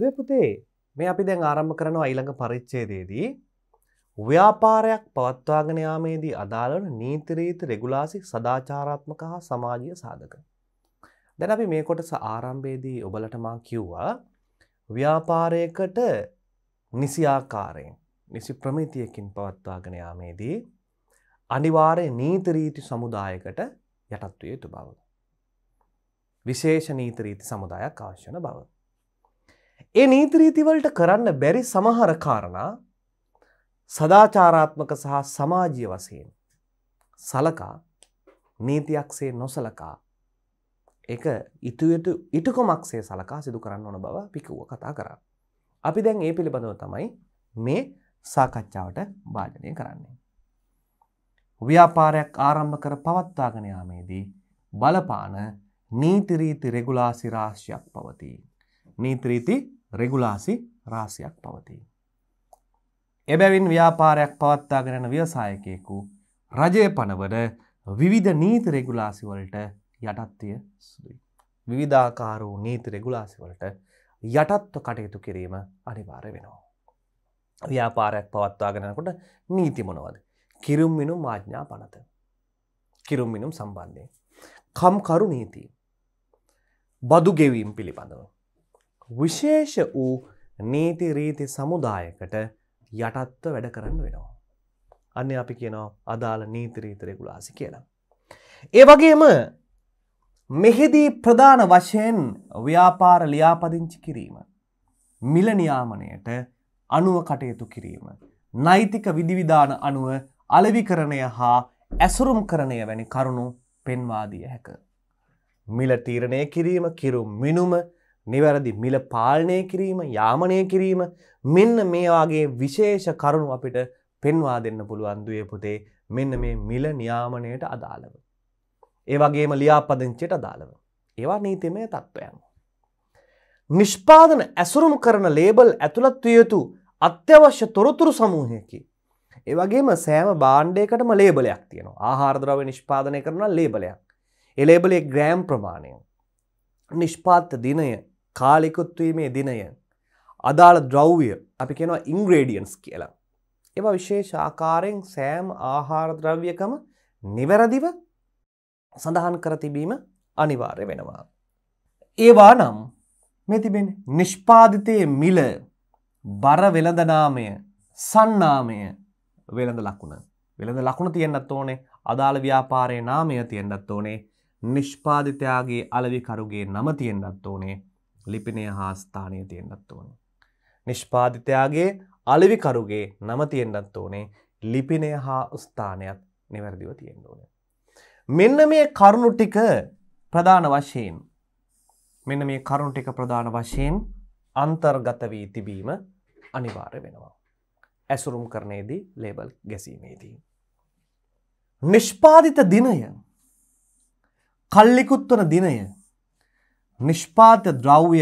දපුතේ මේ අපි දැන් ආරම්භ කරන අයිළඟ පරිච්චේදේදී ව්‍යාපාරයක් පවත්වාගෙන යාමේදී අදාළවන නීතිරීති රෙගුලාසි සදාචාරාත්මක හා සමාජීය සාධක. දැන් අපි මේ කොටස ආරම්භයේදී ඔබලට මා කිව්වා ව්‍යාපාරයකට නිසි ආකාරයෙන් නිසි ප්‍රමිතියකින් පවත්වාගෙන යාමේදී අනිවාර්ය නීතිරීති සමුදායකට යටත් විය යුතු බව. විශේෂ නීතිරීති සමුදායක් අවශ්‍ය වන බව. ඒ නීතිරීතිවලට කරන්න බැරි සමහර කාරණා සදාචාරාත්මක සහ සමාජය වසයෙන් සලකා නීතියක්සේ නොසලකා එක ඉතුයට ඉටකොමක්සේ සලකා සිදු කරන්න ඕන බව පිකුව කතා කරා. අපි දැන් ඒ පිළිබඳව තමයි මේ සාකච්ඡාවට භාජනය කරන්නේ. ව්‍යාපාරයක් ආරම්භ කර පවත්වාගෙනයාමේදී බලපාන නීතිරීති රෙගුලාසිරාශ්යක් පවතිී. නීතිරීති රෙගුලාසි රාසියක් පවතියි. එබැවින් ව්‍යාපාරයක් පවත්තාගෙන යන ව්‍යවසායකයෙකු රජය පනවන විවිධ නීති රෙගුලාසි වලට යටත්වය සුදුයි. විවිධාකාර වූ නීති රෙගුලාසි වලට යටත්ව කටයුතු කිරීම අනිවාර්ය වෙනවා. ව්‍යාපාරයක් පවත්වාගෙනකොට නීති මොනවද. කිරුම්මිනුම් ආඥා පනත. කිරුම්මිනුම් සම්බන්ධය. කම්කරු නීති. බදු ගෙවීම් පිළිබඳව. විශේෂ වූ නීති රීති සමුදායකට යටත්ව වැඩ කරන්න වෙනවා. අන්න අපි කියනවා අදාළ නීතිරීත රෙගුලාසි කියලා. ඒ වගේම මෙහිදී ප්‍රධාන වශයෙන් ව්‍යාපාර ලියාපදිංචි කිරීම. මිලනියාමනයට අනුව කටයුතු කිරීම. නෛතික විදිවිධාන අනුව අලවිකරණය හා ඇසුරුම් කරණය වැනි කරුණු පෙන්වාදිය හැක. මිල තීරණය කිරීම කිරුම් මිනුම නිවැරදි මිල පාලනය කිරීම යාමනය කිරීම මෙන්න මේවාගේ විශේෂ කරුණු අපිට පෙන්වා දෙන්න පුළුවන් දුවේ පුතේ මෙන්න මේ මිල නියාමනයට අදාළව. ඒවගේම ලියාපදංචයට අදාළව. ඒවා නීතිමය තත්ත්වයන්. නිෂ්පාදන ඇසුරුම් කරන ලේබල් ඇතුළත්ව යුතු අත්‍යවශ්‍ය තොරතුරු සමූහයකි. ඒවගේම සෑම බාණ්ඩයකටම ලේබලයක් තියෙනවා ආහාරදරව නිෂ්පාදනය කරන ලේබලයක්. එලේබලේ ග්‍රෑම් ප්‍රමාණය. නිෂ්පාත්ත දිනය කාලිකුත්වීමේ දිනය අදාළ ද්‍රව්්‍ය අපි කෙනවා ඉංග්‍රේඩියන්ස් කියලා. එම විශේෂ ආකාරයෙන් සෑම් ආහාරද්‍රව්‍යකම නිවැරදිව සඳහන් කර තිබීම අනිවාර්ය වෙනවා. ඒවා නම් මෙතිබෙන් නිෂ්පාධිතය මිල බර වෙළඳනාමය සන්නාමය වෙළඳ ලකුණ වෙළඳ ලකුණ තියෙන්න්නත් ඕනේ අදාළ ව්‍යාපාරය නාමය තියෙන්න්නත් ඕනේ නිෂ්පාධිතයාගේ අලවිකරුගේ නම තියෙන්න්නත් ඕනේ ලිපිනය හා ස්ථානය තියෙන්න්නත් ඕනේ. නිෂ්පාධිතයාගේ අලවිකරුගේ නම තියෙන්න්නත් ඕනේ ලිපිනය හා ස්ථානයක් නිවැරදිව තියෙන්න්න ඕනේ. මෙන්න මේ කරුණු ටික ප්‍රධාන වශයෙන් මෙන්න මේ කරුණු ටික ප්‍රධාන වශයෙන් අන්තර්ගත වී තිබීම අනිවාර්ය වෙනවා. ඇසුරුම් කරනයේදී ලේබල් ගැසීමේදී. නිෂ්පාදිත දිනය කල්ලිකුත්වන දිනය නිෂ්පාත ද්‍රව්‍ය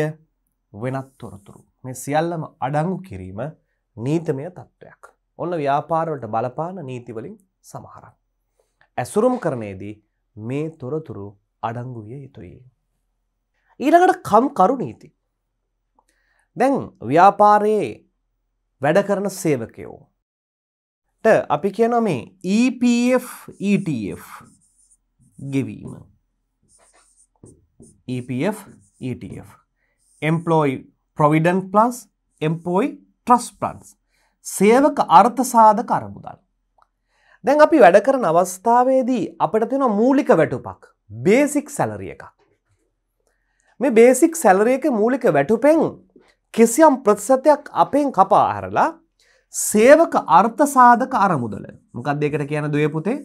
වෙනත් තොරතුරු. මේ සියල්ලම අඩංගු කිරීම නීතමය තත්ත්වයක්. ඔන්න ව්‍යාපාරවලට බලපාන නීතිවලින් සමහරක්. ඇසුරුම් කරනයේදී මේ තොරතුරු අඩංගු විය යුතුයි. ඊළඟට කම්කරු නීති. දැන් ව්‍යාපාරයේ වැඩ කරන සේවකයෝ. ට අපි කියනො මේ EPF ETF ගෙවීම. EPF, ETF. Employee Provident Plus, Employee Trust Plans. සේවක අර්ථසාධක අරමුදල්. දැන් අපි වැඩ කරන අවස්ථාවේදී අපට තියෙන මූලික වැටුපක් බේසික් සැලරිය එකක්. මේ බේසික් සැලරිය එක මූලික වැටුපෙන් කිසියම් ප්‍රතිශතයක් අපෙන් කපා හරලා සේවක අර්ථසාධක අරමුදල. මොකක්ද ඒකට කියන දුවේ පුතේ?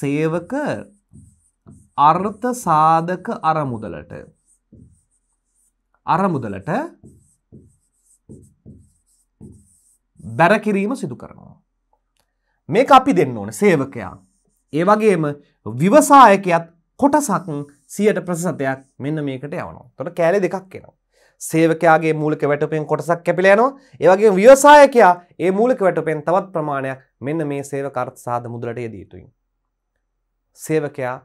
සේවක අර්ථ සාධක අරමුදලට අරමුදලට බැරකිරීම සිදු කරනවා. මේ අපි දෙන්න ඕන සේවකයා. ඒ වගේම විවසායකයත් කොටසක් සියට ප්‍රසතයක් මෙන්න මේකට යවනවා. තොට කෑලෙ දෙකක් එනවා. සේවකයාගේ මූලක වැටපෙන් කොටසක් කැපිලයනවා ඒවගේ ව්‍යවසායකයා ඒ මූලක වැටපෙන් තවත් ප්‍රමාණයක් මෙන්න මේ සේවකර්ත් සාධ මුදලට යදීතුයි. සේවකයා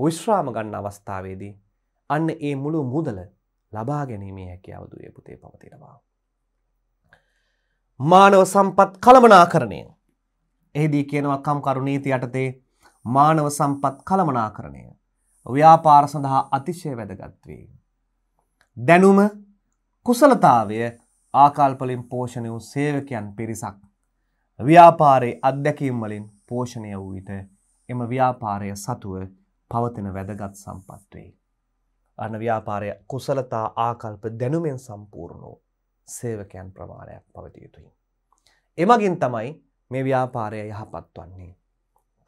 විශ්‍රාම ගන්න අවස්ථාවේදී අන්න ඒ මුළු මුදල ලබා ගැනීමේ හැකියාවදුරය පුතේ පවතිනවා. මානව සම්පත් කළමනාකරණය එහිදී කියනවා කම්කරු නීති යටතේ මානව සම්පත් කළමනාකරණය ව්‍යාපාර සඳහා අතිශය වැදගත් වේ. දැනුම කුසලතාවය ආකල්පලින් පෝෂණය වූ සේවකයන් පිරිසක් ව්‍යාපාරයේ අත්දැකීම් වලින් පෝෂණය වූ විට එම ව්‍යාපාරය සතුව පවතින වැදගත් සම්පත් වෙයි. අන්න ව්‍යාපාරය කුසලතා ආකල්ප දැනුමෙන් සම්පූර්ණ වූ සේවකයන් ප්‍රමාණයක් පවතිය යුතුයි. එමගින් තමයි මේ ව්‍යාපාරය යහපත් වන්නේ.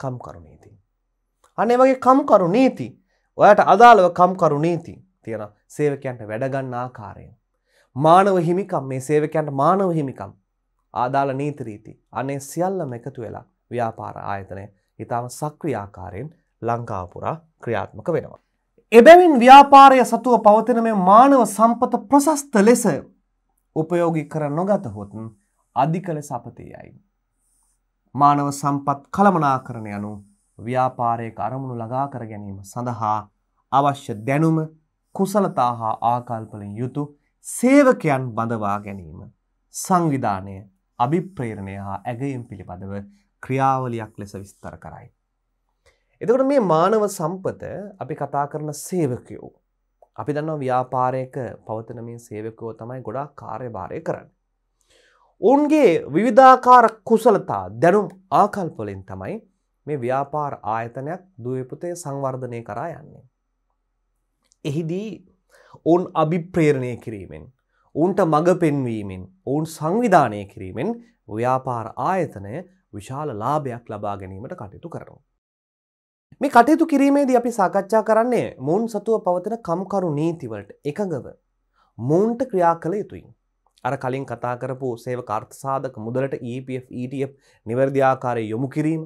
කම්කරු නීති. අනේ වගේ කම්කරු නීති ඔයාට අදාළව කම්කරු නීති තියෙන සේවකයන්ට වැඩගන්න ආකාරයෙන්. මානව හිමිකම් මේ සේවකයන්ට මානව හිමිකම් ආදාළ නීතිරීති අනේ සියල්ලම එකතු වෙලා ව්‍යාපාර ආයතනය ඉතාම සක්‍රියාකාරයෙන් ලංකාපුරා ක්‍රියාත්මක වෙනවා. එබැවින් ව්‍යාපාරය සතුව පවතින මේ මානව සම්පත ප්‍රසස්ත ලෙස උපයෝගි කර නොගතහොතුන් අධික ලෙස අපතයයි. මානව සම්පත් කළමනා කරන යනු ව්‍යාපාරයක අරමුණු ළගා කර ගැනීම සඳහා අවශ්‍ය දැනුම කුසලතා හා ආකල්පලින් යුතු සේවකයන් බඳවා ගැනීම සංවිධානය අභිප්‍රේරණය හා ඇගයම් පිළිබඳව ක්‍රියාවලියක් ලෙස විස්තර කරයි. එතකොට මේ මානව සම්පත අපි කතා කරන සේවකයෝ. අපි දන්නවා ව්‍යාපාරයක පවතන මේ සේවකෝ තමයි ගොඩා කාර්යභාරය කරන්න. ඔවුන්ගේ විවිධාකාර කුසලතා දැනුම් ආකල්පලින් තමයි මේ ව්‍යාපාර ආයතනයක් දුවපුතේ සංවර්ධනය කරා යන්නේ. එහිදී ඔවුන් අභිප්‍රේරණය කිරීමෙන් ඔවුන්ට මඟ පෙන්වීමෙන් ඔවුන් සංවිධානය කිරීමෙන් ව්‍යාපාර ආයතනය විශාල ලාභයක් ලබා ගැනීමට කටයුතු කරනවා. මේ කටයුතු කිරීමේදී අපි සාකච්ඡා කරන්නේ මොවුන් සතුව පවතින කම්කරු නීතිවලට එකඟව මොවුන්ට ක්‍රියා කළ යුතුයි. අර කලින් කතා කරපු සේවක අර්ථසාධක මුදලට EPF ETF නිවැරදි ආකාරයේ යොමු කිරීම,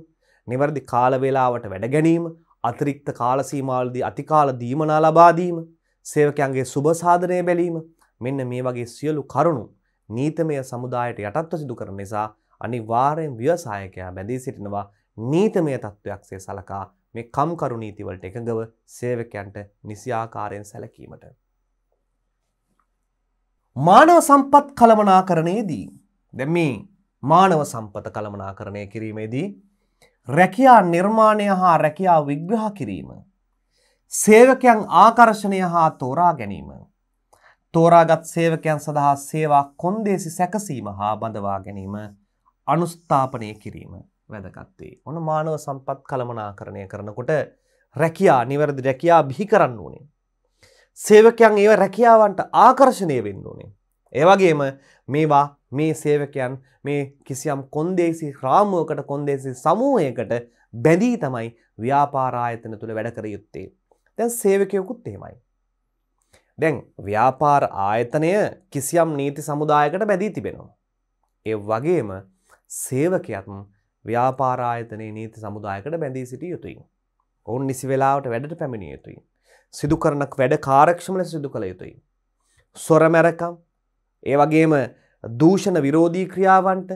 නිවැරදි කාල වේලාවට වැඩ ගැනීම, අතිරික්ත කාල සීමාවලදී අතිකාල දීමනා ලබා දීම, සේවකයන්ගේ සුබ සාධනය බැලීම මෙන්න මේ වගේ සියලු කරුණු නීතමය සමුදායට යටත්ව සිදු කරන නිසා අනිවාර්යෙන් ව්‍යවසායකයා බැඳී සිටිනවා නීතමය තත්ත්වයක් සේ සලකා මේ කම්කරු නීතිවලට එකඟව සේවකයන්ට නිසියාකාරයෙන් සැලකීමට. මානව සම්පත් කළමනාකරණයේදී දැ මේ මානව සම්පත කළමනාකරණය කිරීමේදී රැකයා නිර්මාණය හා රැකයා විග්‍රහ කිරීම. සේවකයන් ආකර්ශණය හා තෝරා ගැනීම. තෝරාගත් සේවකයන් සඳහා සේවා කොන්දේසි සැකසීම හා බඳවා ගැනීම අනුස්ථාපනය කිරීම. වැදගත්වේ. ඔන මානව සම්පත් කළමනාකරණය කරනකොට රැකයා නිවැරදි රැකයා බිහි කරන්න ඕනේ. සේවකයන් ඒව රැකියාවන්ට ආකර්ශණය වෙන්න ඕනේ. ඒවගේම මේවා මේ සේවකයන් මේ කිසියම් කොන්දේසි රාමුවකට කොන්දේසි සමූහයකට බැඳී තමයි ව්‍යාපාරායතන තුළ වැඩ කර යුත්තේ. දැන් සේවකයකුත් එහෙමයි. දැන් ව්‍යාපාර ආයතනය කිසියම් නීති සමුදායකට බැදී තිබෙනවා. ඒ වගේම සේවකයත්ම ව්‍යාපාරායතනයේ නීති සමුදායකට බැඳී සිටිය යුතුයි. ඔවුන් නිසි වෙලාවට වැඩට පැමිණිය යුතුයි. සිදුකරනක් වැඩ කාරක්ෂම ලෙස සිදු කළ යුතුයි. සොරමැරකම් ඒ වගේම දූෂණ විරෝධී ක්‍රියාවන්ට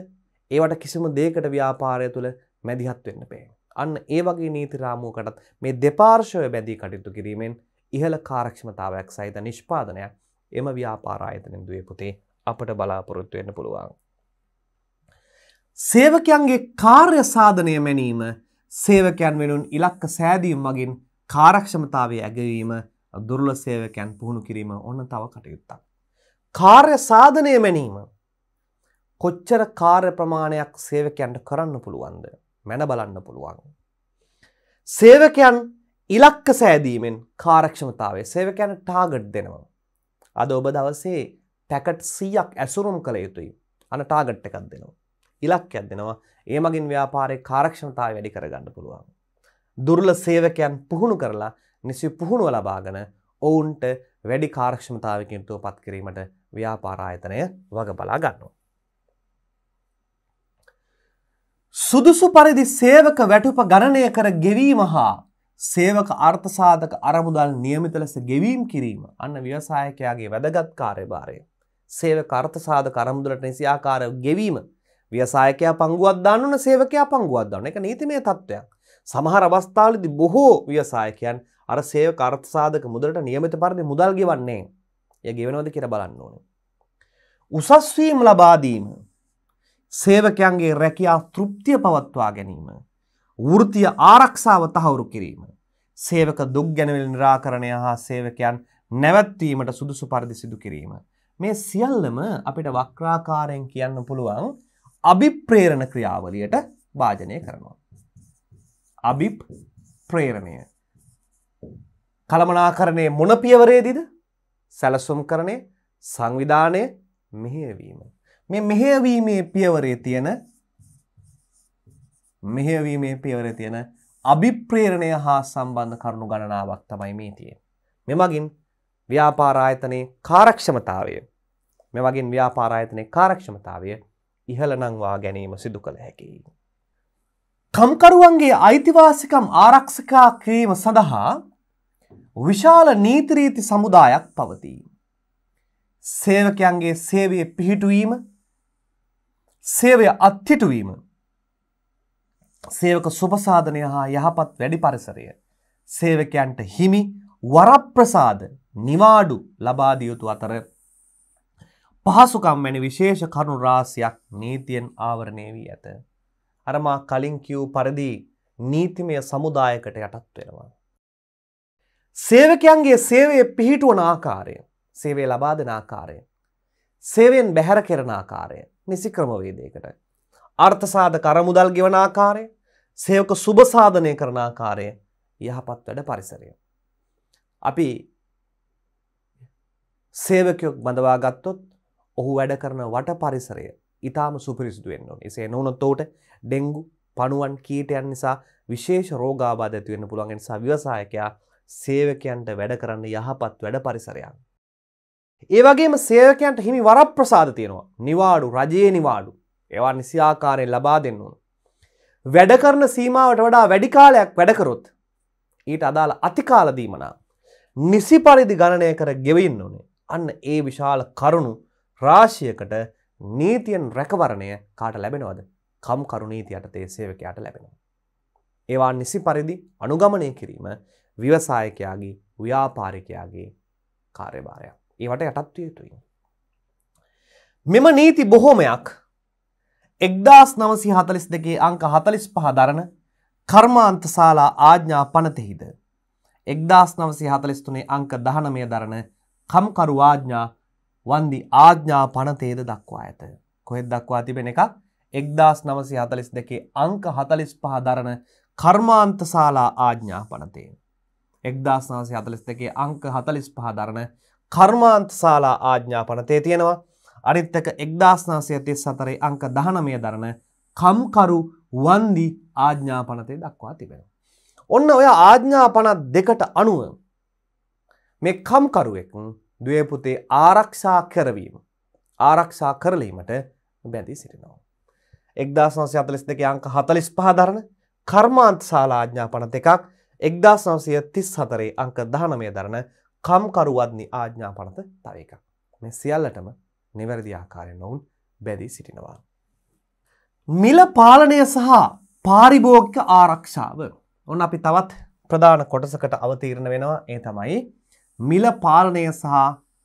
ඒවට කිසිම දේකට ව්‍යාපාරය තුළ මැදිහත් වෙන්න පේ. අන්න ඒ වගේ නීති රාමුවකටත් මේ දෙපාර්ශවය බැදී කටයුතු කිරීමෙන් ඉහළ කාරක්ෂමතාවයක් සහිත නිෂ්පාදනයක් එම ව්‍යාපාරායතනෙන් දුවේ පුතේ අපට බලාපොරොත්තු වෙන්න පුළුවන්. සේවකයන්ගේ කාර්ය සාධනය මැනීම සේවකයන් වෙනුන් ඉලක්ක සෑදීම් මගින් කාරක්ෂමතාවය ඇගවීම දුර්ල සේවකයන් පුහුණු කිරීම ඔන්න තව කටයුත්තක්. කාර්ය සාධනය මැනීම කොච්චර කාර්ය ප්‍රමාණයක් සේවකයන්ට කරන්න පුළුවන්ද මැන බලන්න පුළුවන්. සේවකයන් ඉලක්ක සෑදීමෙන් කාරක්ෂමතාවේ සේවකයන ටාගට් දෙනවා. අද ඔබ දවසේ පැකට් සීයක් ඇසුරුම් කළ යුතුයි අන ටාගට් එකක් දෙනවා. ඉලක්කයක් දෙනවා ඒ මගින් ව්‍යාපාරය කාරක්ෂණතාව වැඩි කරගන්න පුළුවන්. දුර්ල සේවකයන් පුහුණු කරලා නිසි පුහුණුව ලබාගෙන ඔවුන්ට වැඩි කාර්ක්ෂමතාවකින් තුව පත්කිරීමට ව්‍යාපාරායතනය වග බලා ගන්නවා. සුදුසු පරිදි සේවක වැටුප ගණනය කර ගෙවීම හා සේවක අර්ථසාධක අරමුදල් නියමිත ලෙස ගෙවීම් කිරීම අන්න ව්‍යවසායකයාගේ වැදගත් කාර්යභාරය. සේවක අර්ථසාධක අරමුදලට නිසියාකාරව ගෙවීම ව්‍යසායකයා පංගුවක් දාන්නන සේවකයා පංගුවක් දාන්න එක නීතිමය තත්ත්වයක්. සමහර අවස්ථාවලදී බොහෝ ව්‍යසායකයන් අර සේවක අර්ථසාධක මුදලට નિયમિત පරිදි මුදල් ගෙවන්නේ. එය ගෙවනවද කියලා බලන්න ඕනේ. උසස් වීම ලබා දීම සේවකයන්ගේ රැකියා තෘප්තිය පවත්වා ගැනීම වෘත්තීය ආරක්ෂාව තහවුරු කිරීම සේවක දුක් ගැනවිල් निराකරණය හා සේවකයන් නැවැත්වීමට සුදුසු පරිදි සිදු කිරීම මේ සියල්ලම අපිට වක්‍රාකාරයෙන් කියන්න පුළුවන් අභිප්‍රේරණ ක්‍රියාවලියට භාජනය කරනවා. අභිප් ප්‍රේරණය. කළමනාකරණය මොන පියවරේදිද සැලසුම් කරණය සංවිධානය මෙහයවීම. මේ මෙහයවීමේ පියවරේ තියෙන මෙහයවීමේ පියවර තියෙන අභිප්‍රේරණය හා සම්බන්ධ කරුණු ගණනාවක් තමයි මේ තියෙන්. මෙමගින් ව්‍යාපාරායතනයේ කාරක්ෂමතාවය මෙමගින් ව්‍යාපාරායතනයේ කාරක්ෂමතාවය ඉහළ නංවා ගැනීම සිදු කළ හැකි. කම්කරුවන්ගේ අයිතිවාසිකම් ආරක්ෂකා කිරීම සඳහා විශාල නීතිරීති සමුදායක් පවතී. සේවකයන්ගේ සේවය පිහිටුවීම සේවය අත්හිටුවීම සේවක සුපසාධනය හා යහපත් වැඩි පරිසරය සේවකයන්ට හිමි වරප්‍රසාද නිවාඩු ලබාදියයුතු අතර පහසුකම්මැනි විශේෂ කරුණු රාසියක් නීතියෙන් ආවරණය වී ඇත. අරමා කලින් කිව් පරිදි නීතිමය සමුදායකට යටත් වෙනවා. සේවකයන්ගේ සේවයේ පිහිටුවන ආකාරය සේවේ ලබා දෙන ආකාරය. සේවෙන් බැහැර කෙරෙන ආකාරය නිසි ක්‍රමවේදයකට. අර්ථසාධ කරමුදල් ගෙවන ආකාරය සේවක සුභසාධනය කරන ආකාරය යහපත් වැඩ පරිසරය. අපි සේවකයොක් බඳවා ගත්තොත් ඔහු වැඩ කරන වට පරිසරය ඉතාම සුපිරිසිදු වෙන්න ඕන. එසේ නොවුනොත් ඔහුට ඩෙන්ගු, පණුවන්, කීටයන් නිසා විශේෂ රෝගාබාධ ඇති වෙන්න පුළුවන්. ඒ නිසා ව්‍යවසායකයා සේවකයන්ට වැඩ කරන්න යහපත් වැඩ පරිසරයක්. ඒ වගේම සේවකයන්ට හිමි වරප්‍රසාද තියෙනවා. නිවාඩු, රජයේ නිවාඩු. ඒවා නිසියාකාරයෙන් ලබා දෙන්න ඕන. වැඩ කරන සීමාවට වඩා වැඩි කාලයක් වැඩ කරොත් ඊට අදාළ අතිකාල දීමනා නිසි පරිදි ගණනය කර ගෙවෙන්න ඕනේ. අන්න ඒ විශාල කරුණු රාශියකට නීතියෙන් රැකවරණය කාට ලැබෙනවද කම්කරු නීතියටතේ සේවකයාට ලැබෙනවා. ඒවා නිසි පරිදි අනුගමනය කිරීම ව්‍යවසායකයාගේ ව්‍යාපාරිකයාගේ කාර්යභාරය. ඒවට යටත්ව යුතුයි. මෙම නීති බොහොමයක් එක්දස් නවසි හතලිස් දෙකේ අංක හතලිස් පහදරන කර්මාන්ත සාලා ආජ්ඥා පනතෙහිද. එක්දස් නවසි හතලිස්තුනේ අංක දහනමය දරන කම්කරු ආජ්ඥා වන්දි ආඥා පනතේද දක්වා ඇත. කොහෙද දක්වා තිබෙන එකක් එක්දස් නවසි හතලිස් දෙකේ අංක හතලිස් පහ දරණ කර්මාන්තසාලා ආඥා පනතේ. එක්දස් නවසි හතලිස් දෙකේ අංක හතලිස් පහ දරණ කර්මාන්තසාලා ආඥා පනතේ තියෙනවා අනිත්තක එක්දස් නාසියතිස් සතරේ අංක දහනමය දරණ කම්කරු වන්දි ආඥා පනතේ දක්වා තිබෙන. ඔන්න ඔය ආඥා පනත් දෙකට අනුව මේ කම්කරුවෙක් දවපුතේ ආරක්ෂා කරවීම ආරක්ෂා කරලීමට බැඳී සිටිනවා. එක්දාසනසය අතලෙස් දෙක අංක හතලිස් පහදරන කර්මාන්ත සාලාඥාපන දෙකක් එක්දාස් නවසය තිස් හතරේ අංක දහනමය දරන කම්කරුවත්නි ආඥාපනත තව එකක්. මෙ සියල්ලටම නිවැරදි ආකාරයෙන් නොවුන් බැදී සිටිනවා. මිල පාලනය සහ පාරිභෝගික ආරක්ෂාව ඔන්න අපි තවත් ප්‍රධාන කොටසකට අවතීරණ වෙනවා ඒ තමයි මිල පාලනය සහ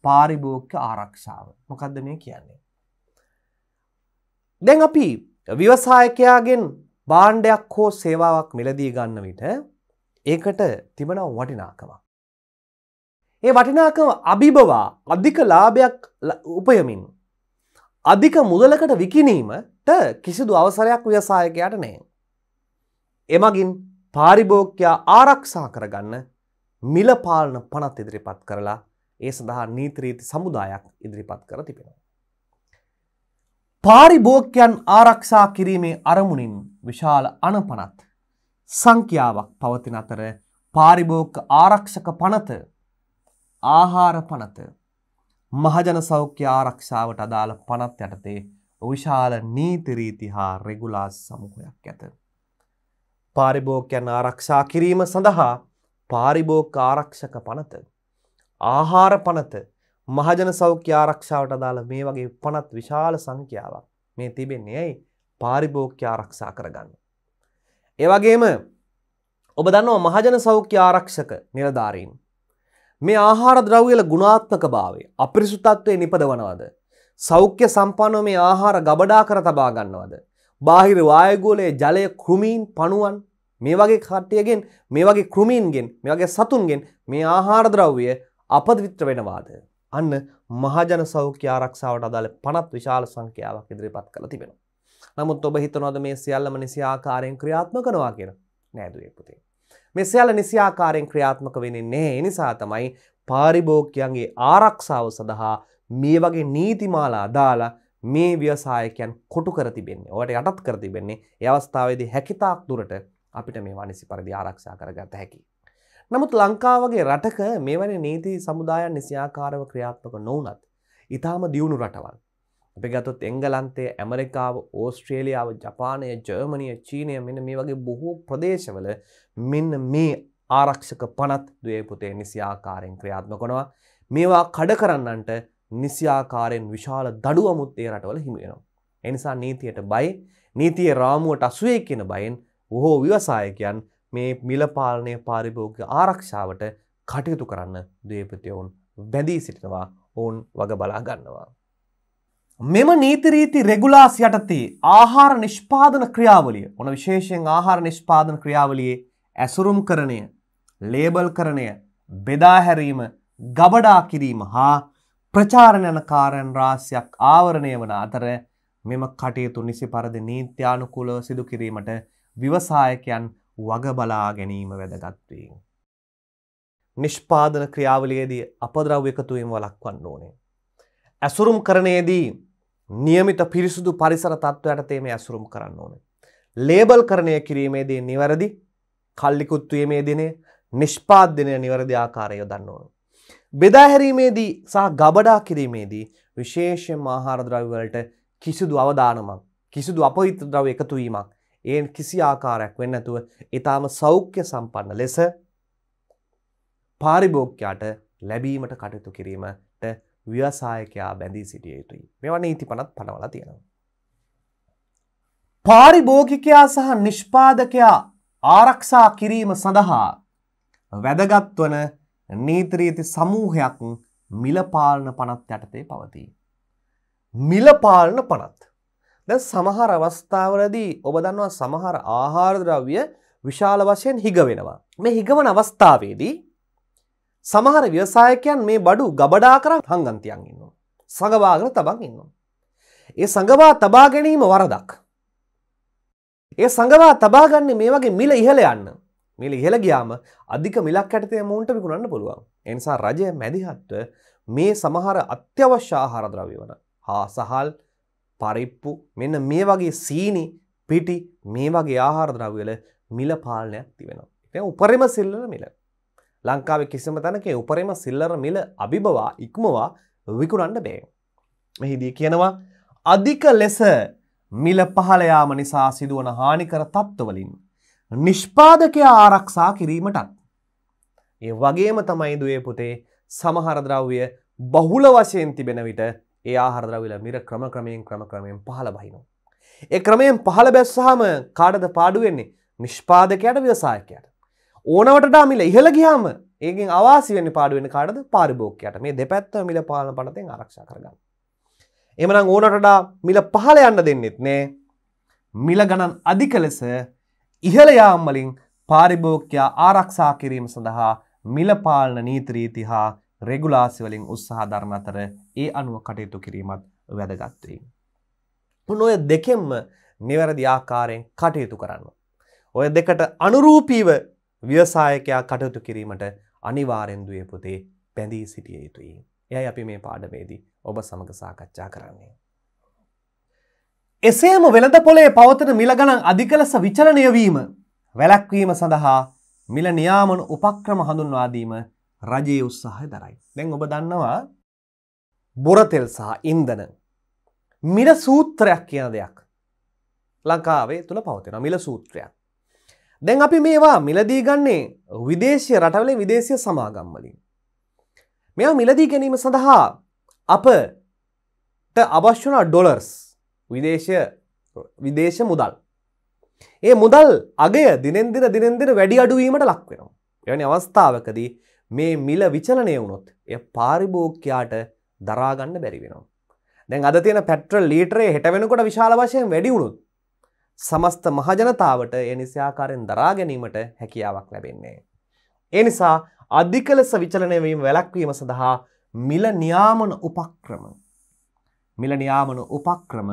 පාරිභෝග්‍ය ආරක්ෂාව මොකක්ද මේ කියන්නේ. දැන් අපි ව්‍යවසායකයාගෙන් බාණ්ඩයක් හෝ සේවාවක් මිලදී ගන්න විට ඒකට තිබෙන වටිනාකමක්. ඒ වටිනාකම අභිබවා අධික ලාභයක් උපයමින් අධික මුදලකට විකිනීමට කිසිදු අවසරයක් ව්‍යවසායකයාට නෑ. එමගින් පාරිභෝග්‍යයා ආරක්ෂා කරගන්න මිලපාලන පනත් ඉදිරිපත් කරලා ඒ සඳහා නීත්‍රීති සමුදායක් ඉදිරිපත් කර තිබෙනවා. පාරිභෝග්‍යයන් ආරක්ෂා කිරීමේ අරමුණින් විශාල අනපනත් සංඛ්‍යාවක් පවතින අතර පාරිභෝග ආරක්ෂක පනත ආහාර පනත මහජන සෞඛ්‍ය ආරක්ෂාවට අදාළ පනත් යටතේ විශාල නීතිරීති හා රෙගුලාස් සමූහයක් ඇත. පාරිභෝග්‍යයන් ආරක්ෂා කිරීම සඳහා පාරිභෝග ආරක්ෂක පනත ආහාර පනත මහජන සෞඛ්‍ය ආරක්ෂාවට දාළ මේ වගේ පනත් විශාල සංඛ්‍යාවක් මේ තිබෙන්නේ ඇයි පාරිභෝග්‍ය ආරක්ෂා කරගන්න. ඒවගේම ඔබ දන්නවා මහජන සෞඛ්‍ය ආරක්ෂක නිලධාරීන් මේ ආහාර ද්‍රව්‍යල ගුණාත්මක භාවය අපිරිසුතත්වය නිපදවනවද සෞඛ්‍ය සම්පන්නව මේ ආහාර ගබඩා කර තබා ගන්නවද බාහිර වායගෝලයේ ජලය කෘමීන් පණුවන් මේ වගේ කට්ටියගෙන් මේ වගේ කෘමීන්ගෙන් මේ වගේ සතුන්ගෙන් මේ ආහාර ද්‍රව්‍ය අපවිත්‍ර වෙනවාද අන්න මහජන සෞඛ්‍ය ආරක්ෂාවට අදාළ පනත් විශාල සංඛ්‍යාවක් ඉදිරිපත් කළ තිබෙනවා. නමුත් ඔබ හිතනවද මේ සියල්ලම නිසි ආකාරයෙන් ක්‍රියාත්මක කරනවා කියලා? නෑ දුවේ පුතේ. මේ සියල්ල නිසි ආකාරයෙන් ක්‍රියාත්මක වෙන්නේ නැහැ. ඒ නිසා තමයි පාරිභෝගිකයන්ගේ ආරක්ෂාව සඳහා මේ වගේ නීතිමාලා අදාලා මේ ව්‍යවසායකයන් කොටු කර තිබෙන්නේ. ඔයාලට යටත් කර තිබෙන්නේ. ඒ අවස්ථාවේදී හැකිතාක් දුරට අපිට මේවා නිසි පරිදි ආරක්ෂා කරගත හැකි. නමුත් ලංකාවගේ රටක මෙවැනි නීති සමුදායන් නිසියාකාරව ක්‍රියාත්මක නොවනත් ඉතාම දියුණු රටවල්. අපි ගතොත් එංගලන්තය ඇමරිකාව ඕස්ට්‍රේලියාව ජපානය ජර්මණය චීනය මෙන්න මේ වගේ බොහෝ ප්‍රදේශවල මෙන්න මේ ආරක්ෂක පනත් දයපුතේ නිසියාකාරයෙන් ක්‍රියාත්ම කොනවා මේවා කඩ කරන්නන්ට නිසියාකාරයෙන් විශාල දඩුවමුත් ඒ රටවල හිමියෙනවා. එනිසා නීතියට බයි නීතිය රාමුවට අසුවේ කියන බයෙන් බොහෝ ව්‍යවසායකයන් මේ මිලපාලනය පාරිභෝගික ආරක්ෂාවට කටයුතු කරන්න දේපතිවුන් බැඳී සිටිනවා ඔවුන් වග බලා ගන්නවා. මෙම නීතිරීති රෙගුලාස් යටතේ ආහාර නිෂ්පාදන ක්‍රියාවලිය ඕන විශේෂයෙන් ආහාර නිෂ්පාදන ක්‍රියාවලියේ ඇසුරුම් කරණය ලේබල් කරණය බෙදාහැරීම ගබඩා කිරීම හා ප්‍රචාරණයන කාරයන් රාසියක් ආවරණය වන අතර මෙම කටයුතු නිසි පරදි නීත්‍යානුකූලව සිදු කිරීමට විවසායකයන් වගබලා ගැනීම වැදගත්වයෙන්. නිෂ්පාදන ක්‍රියාවලියේදී අපද්‍රව් එකතුවෙන් වලක්වන්න ඕනේ. ඇසුරුම් කරණයේදී නියමිත පිරිසුදු පරිසර තත්ත්වයටතේ මේ ඇසුරුම් කරන්න ඕනේ. ලේබල් කරණය කිරීමේදී නිවැරදි කල්ලිකුත්තුවීමේ දිනේ නිෂ්පාදධනය නිවැරදි ආකාරය දන්න ඕන. බෙදාහැරීමේදී සහ ගබඩා කිරීමේදී විශේෂෙන් ආහාරද්‍රවිවලට කිසිදු අවධානමක් කිසිදු අපවිත ද්‍රව එකතුවීමක් ඒන් කිසි ආකාරයක් වෙන්න ඇතුව ඉතාම සෞඛ්‍ය සම්පන්න ලෙස පාරිභෝග්‍යයාට ලැබීමට කටයුතු කිරීමට ව්‍යවසායකයා බැඳී සිටිය යුතුයි. මෙවන නීති පනත් පනවල තියෙනවා. පාරිභෝගිකයා සහ නිෂ්පාදකයා ආරක්ෂා කිරීම සඳහා වැදගත්වන නීත්‍රීති සමූහයක් මිලපාලන පනත් යටතේ පවතිී. මිලපාලන පනත්. දැන් සමහර අවස්ථාවලදී ඔබ දන්නවා සමහර ආහාර ද්‍රව්‍ය විශාල වශයෙන් හිග වෙනවා. මේ හිගවන අවස්ථාවේදී සමහර ව්‍යවසායකයන් මේ බඩු ගබඩා කර හංගන්තියන් ඉන්නවා. සඟවාගෙන තබන් ඉන්නවා. ඒ සඟවා තබා ගැනීම වරදක්. ඒ සඟවා තබාගන්න මේ වගේ මිල ඉහළ යන්න. මිල ඉහළ ගියාම අධික මිලක් ඇටතේ මූන්ට විකුණන්න පුළුවන්. එනිසා රජය මැදිහත්ව මේ සමහර අත්‍යවශ්‍ය ආහාර ද්‍රව්‍ය වන හා සහල් පරිප්පු මෙන්න මේ වගේ සීනි පිටි මේ වගේ ආහාරද්‍රව්‍යල මිල පාලනයක් තිබෙනවා. එ උපරිම සිල්ලර මිල. ලංකාවේ කිසිම තැනකේ උපරිම සිල්ලර මිල අභිබවා ඉක්මවා විකුණන්න බේ. මෙහිදී කියනවා අධික ලෙස මිල පහලයාම නිසා සිදුවන හානිකර තත්ත්වවලින් නිෂ්පාදකයා ආරක්ෂා කිරීමටත්. ඒ වගේම තමයි දුවේ පුතේ සමහරද්‍රව්‍ය බහුල වශයෙන් තිබෙන විට ඒ ආහරදරවිල මිර ක්‍රම ක්‍රමයෙන් ක්‍රම ක්‍රමයෙන් පහළ බහිනවා. ඒ ක්‍රමයෙන් පහළ බැස්සහම කාඩද පාඩුවෙන්නේ නිෂ්පාදකයට ව්‍යවසායකයට. ඕනවටටා මිල ඉහළ ගියාම ඒකින් අවාසි වෙන්න පාඩුවෙන කාඩද පාරිභෝගකයට මේ දෙපැත්ත මිල පාලන පනතෙන් ආරක්ෂා කරගන්න. එමනම් ඕනටටා මිල පහළ යන්න දෙන්නෙත් නෑ මිල ගණන් අධික ලෙස ඉහළ යාම්වලින් පාරිභෝග්‍යයා ආරක්ෂා කිරීම සඳහා මිලපාලන නීත්‍රීති හා රෙගුලාසිවලින් උත්සාහ ධර්ම අතර ඒ අනුව කටයුතු කිරීමත් වැදගත්වයි. උන් ඔය දෙකෙන්ම නිවැරදි ආකාරයෙන් කටයුතු කරන්න. ඔය දෙකට අනුරූපීව ව්‍යවසායකයා කටයුතු කිරීමට අනිවාරෙන් දුවේ පුතේ පැඳී සිටිය යුතුයි. එයයි අපි මේ පාඩමේදී ඔබ සමග සාකච්ඡා කරන්නේ. එසේම වෙළඳ පොලේ පවතන මිල ගණන් අධික ලෙස විචලනය වීම වැළැක්වීම සඳහා මිල නියාමන උපක්‍රම හඳුන්වා දීම රජයේ උත්සාහය දරයි. දැන් ඔබ දන්නවා බොරතෙල් සහ ඉන්දන. මිල සූත්‍රයක් කියන දෙයක්. ලංකාවේ තුළ පවතින මිල සූත්‍රයක්. දැන් අපි මේවා මිලදී ගන්නේ විදේශය රටවලින් විදේශය සමාගම්වලින්. මෙයා මිලදී ගැනීම සඳහා අපට අවශ්‍යන ඩොලර්ස් විදේශ විදේශ මුදල්. ඒ මුදල් අගේ දිනෙන්දින දිනෙන්දින වැඩි අඩුවීමට ලක්වෙනවා. එවැනි අවස්ථාවකදී මේ මිල විචලනය වුණොත් එය පාරිභෝගකයාට දරාගන්න බැරි වෙනවා. දැන් අද තියෙන පැට්‍රල් ලීටරේ හෙට වෙනකොට විශාල වශයෙන් වැඩි වුණොත් සමස්ත මහජනතාවට ඒ නිසාකාරයෙන් දරා ගැනීමට හැකියාවක් ලැබෙන්නේ. ඒ නිසා අධික ලෙස විචලනය වීම වැළැක්වීම සඳහා මිල නියාමන උපක්‍රම මිල නියාමන උපක්‍රම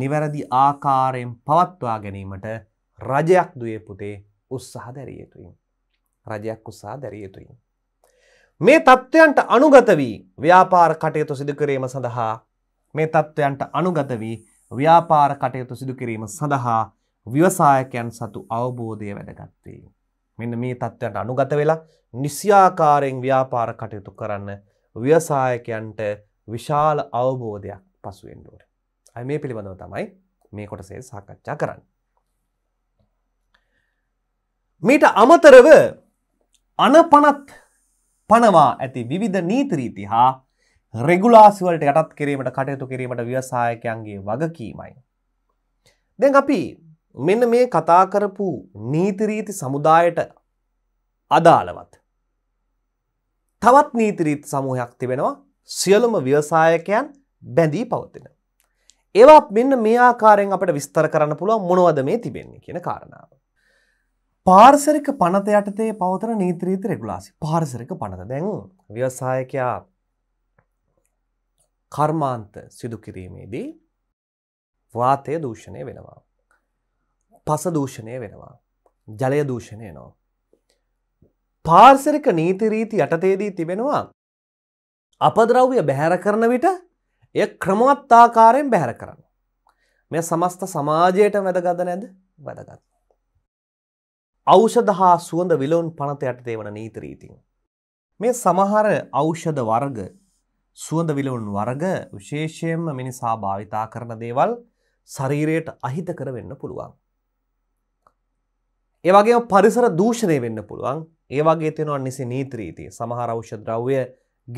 නිවැරදි ආකාරයෙන් පවත්වා ගැනීමට රජයක් දුවේ පුතේ උත්සාහ දැරිය යුතුයි. රජයක් උත්සාහ දැරිය යුතුයි. මේ තත්ත්වයන්ට අනුගත වී ව්‍යාපාර කටයුතු සිදුකිරීම සඳහා මේ තත්ත්වයන්ට අනුගත වී ව්‍යාපාර කටයුතු සිදුකිරීම සඳහා ව්‍යවසායකයන් සතු අවබෝධය වැදගත්වේ. මෙන්න මේ තත්ත්වයන්ට අනුගත වෙලා නිසියාකාරයෙන් ව්‍යාපාර කටයුතු කරන්න ව්‍යවසායකයන්ට විශාල අවබෝධයක් පසුවෙන්ඩුවට. අයි මේ පිළිබඳව තමයි මේ කොටසේ සාකච්ඡා කරන්න. මීට අමතරව අනපනත් පනවා ඇති විවිධ නීතිරීති හා රෙගුලාසිවලට යටත් කිරීමට කටයුතු කිරීමට ව්‍යවසායකයන්ගේ වගකීමයි. දැන් අපි මෙන්න මේ කතා කරපු නීතිරීති සමුදායට අදාළවත්. තවත් නීතිරීත් සමූහයක් තිබෙනවා සියලුම ව්‍යවසායකයන් බැඳී පවතින. ඒවත් මෙන්න මේ ආකාරයෙන් අපට විස්තර කරන්න පුළුව මොනවද මේ තිබෙන්නේ කියන කාරණාව. පාර්සරික පනත යටතේ පවතන නීත්‍රීති රෙගුලාසි පාර්සරික පනත දැන් ව්‍යවසායකයා කර්මාන්ත සිදු කිරීමේදී වාතය දූෂණය වෙනවා. පස දූෂණය වෙනවා. ජලය දූෂණය නෝ. පාර්සරික නීතිරීති යටතේදී තිබෙනවා අපද්‍රව්‍ය බැහැර කරන විට එය ක්‍රමවත්තාකාරයෙන් බැහැර කරන්න. මෙ සමස්ත සමාජයට වැදගද නැද වැදගත්වා. ඖෂධ හා සුවඳ විලෝන් පනත යටතේ වන නීතරීතින්. මේ සමහර ඖෂධ වර්ග සුවඳ විලවුන් වර්ග විශේෂයෙන්ම මිනිසා භාවිතා කරන දේවල් ශරීරයට අහිත කර වෙන්න පුළුවන්. ඒවගේ පරිසර දූෂණය වෙන්න පුළුවන් ඒ වගේ තියෙනවා නිසි නීත්‍රීතිය සමහර ෞෂ ද්‍රව්‍ය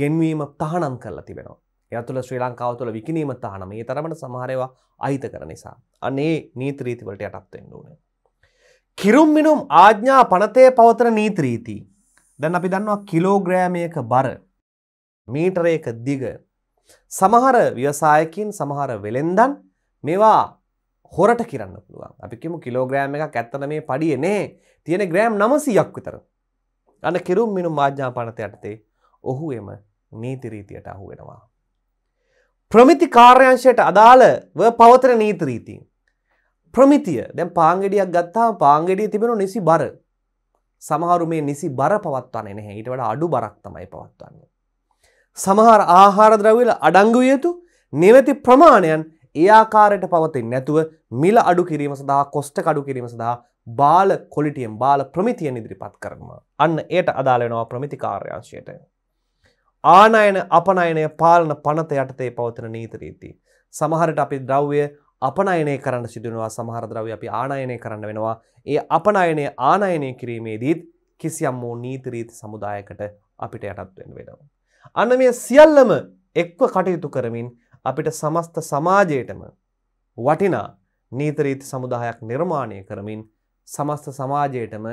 ගෙන්වීම තහනම් කරලා තිබෙනවා. එය තුළ ශ්‍රී ලංකාව තුළ විකිනීම තහනම ඒ තරමට සමහරවා අහිත කර නිසා. අනේ නීත්‍රීතිවලට යටත්වෙන්න ඕනේ. කිරුම්මිනුම් ආඥා පනතය පවතන නීත්‍රීති. දැන් අපි දන්නවා කිලෝග්‍රෑමයක බර මීටරයක දිග. සමහර ව්‍යවසායකින් සමහර වෙළෙන්දන් මේවා හොරට කරන්න පුළුවන් අපිකිම කිලෝග්‍රෑම් එකක් ඇත්තන මේ පඩිය නේ තියෙන ග්‍රෑම් නමසීයක් විතර. අන්න කිරුම් මිනුම් ආඥා පනත යටතේ ඔහු එම නීතිරීතියට අහු වෙනවා. ප්‍රමිති කාර්යංශයට අදාළව පවතන නීතිරීතිී. ප්‍රමිතිය දැන් පාංගෙඩියක් ගත්තාම පාංගෙඩිය තිබෙන නිසි බර. සමහරු මේ නිසි බර පවත්වන්නේ නැහැ. ඊට වඩා අඩු බරක් තමයි පවත්වන්නේ. සමහර ආහාර ද්‍රව්‍යවල අඩංගු යුතු නිවැරදි ප්‍රමාණයන් ඒ ආකාරයට පවතින්නේ නැතුව මිල අඩු කිරීම සඳහා කොස්ට අඩු කිරීම සඳහා බාල කොලිටියම් බාල ප්‍රමිතියෙන් ඉදිරිපත් කරනවා. අන්න ඒට අදාළ වෙනවා ප්‍රමිති කාර්යාංශයට. ආනයන අපනයනය පාලන පනත යටතේ පවතින නීති රීති. සමහරට අපි ද්‍රව්‍ය අපනයනය කරන්න සිදුවනවා සමහර ද්‍රව්‍ය අපි ආනයනය කරන්න වෙනවා ඒ අපනයනය ආනයනය කිරීමේදීත් කිසියම් වූ නීතිරීති සමුදායකට අපිට යටත්වෙන් වෙනවා. අන්න මේ සියල්ලම එක්ව කටයුතු කරමින් අපිට සමස්ත සමාජයටම වටිනා නීතරීති සමුදායක් නිර්මාණය කරමින් සමස්ත සමාජයටම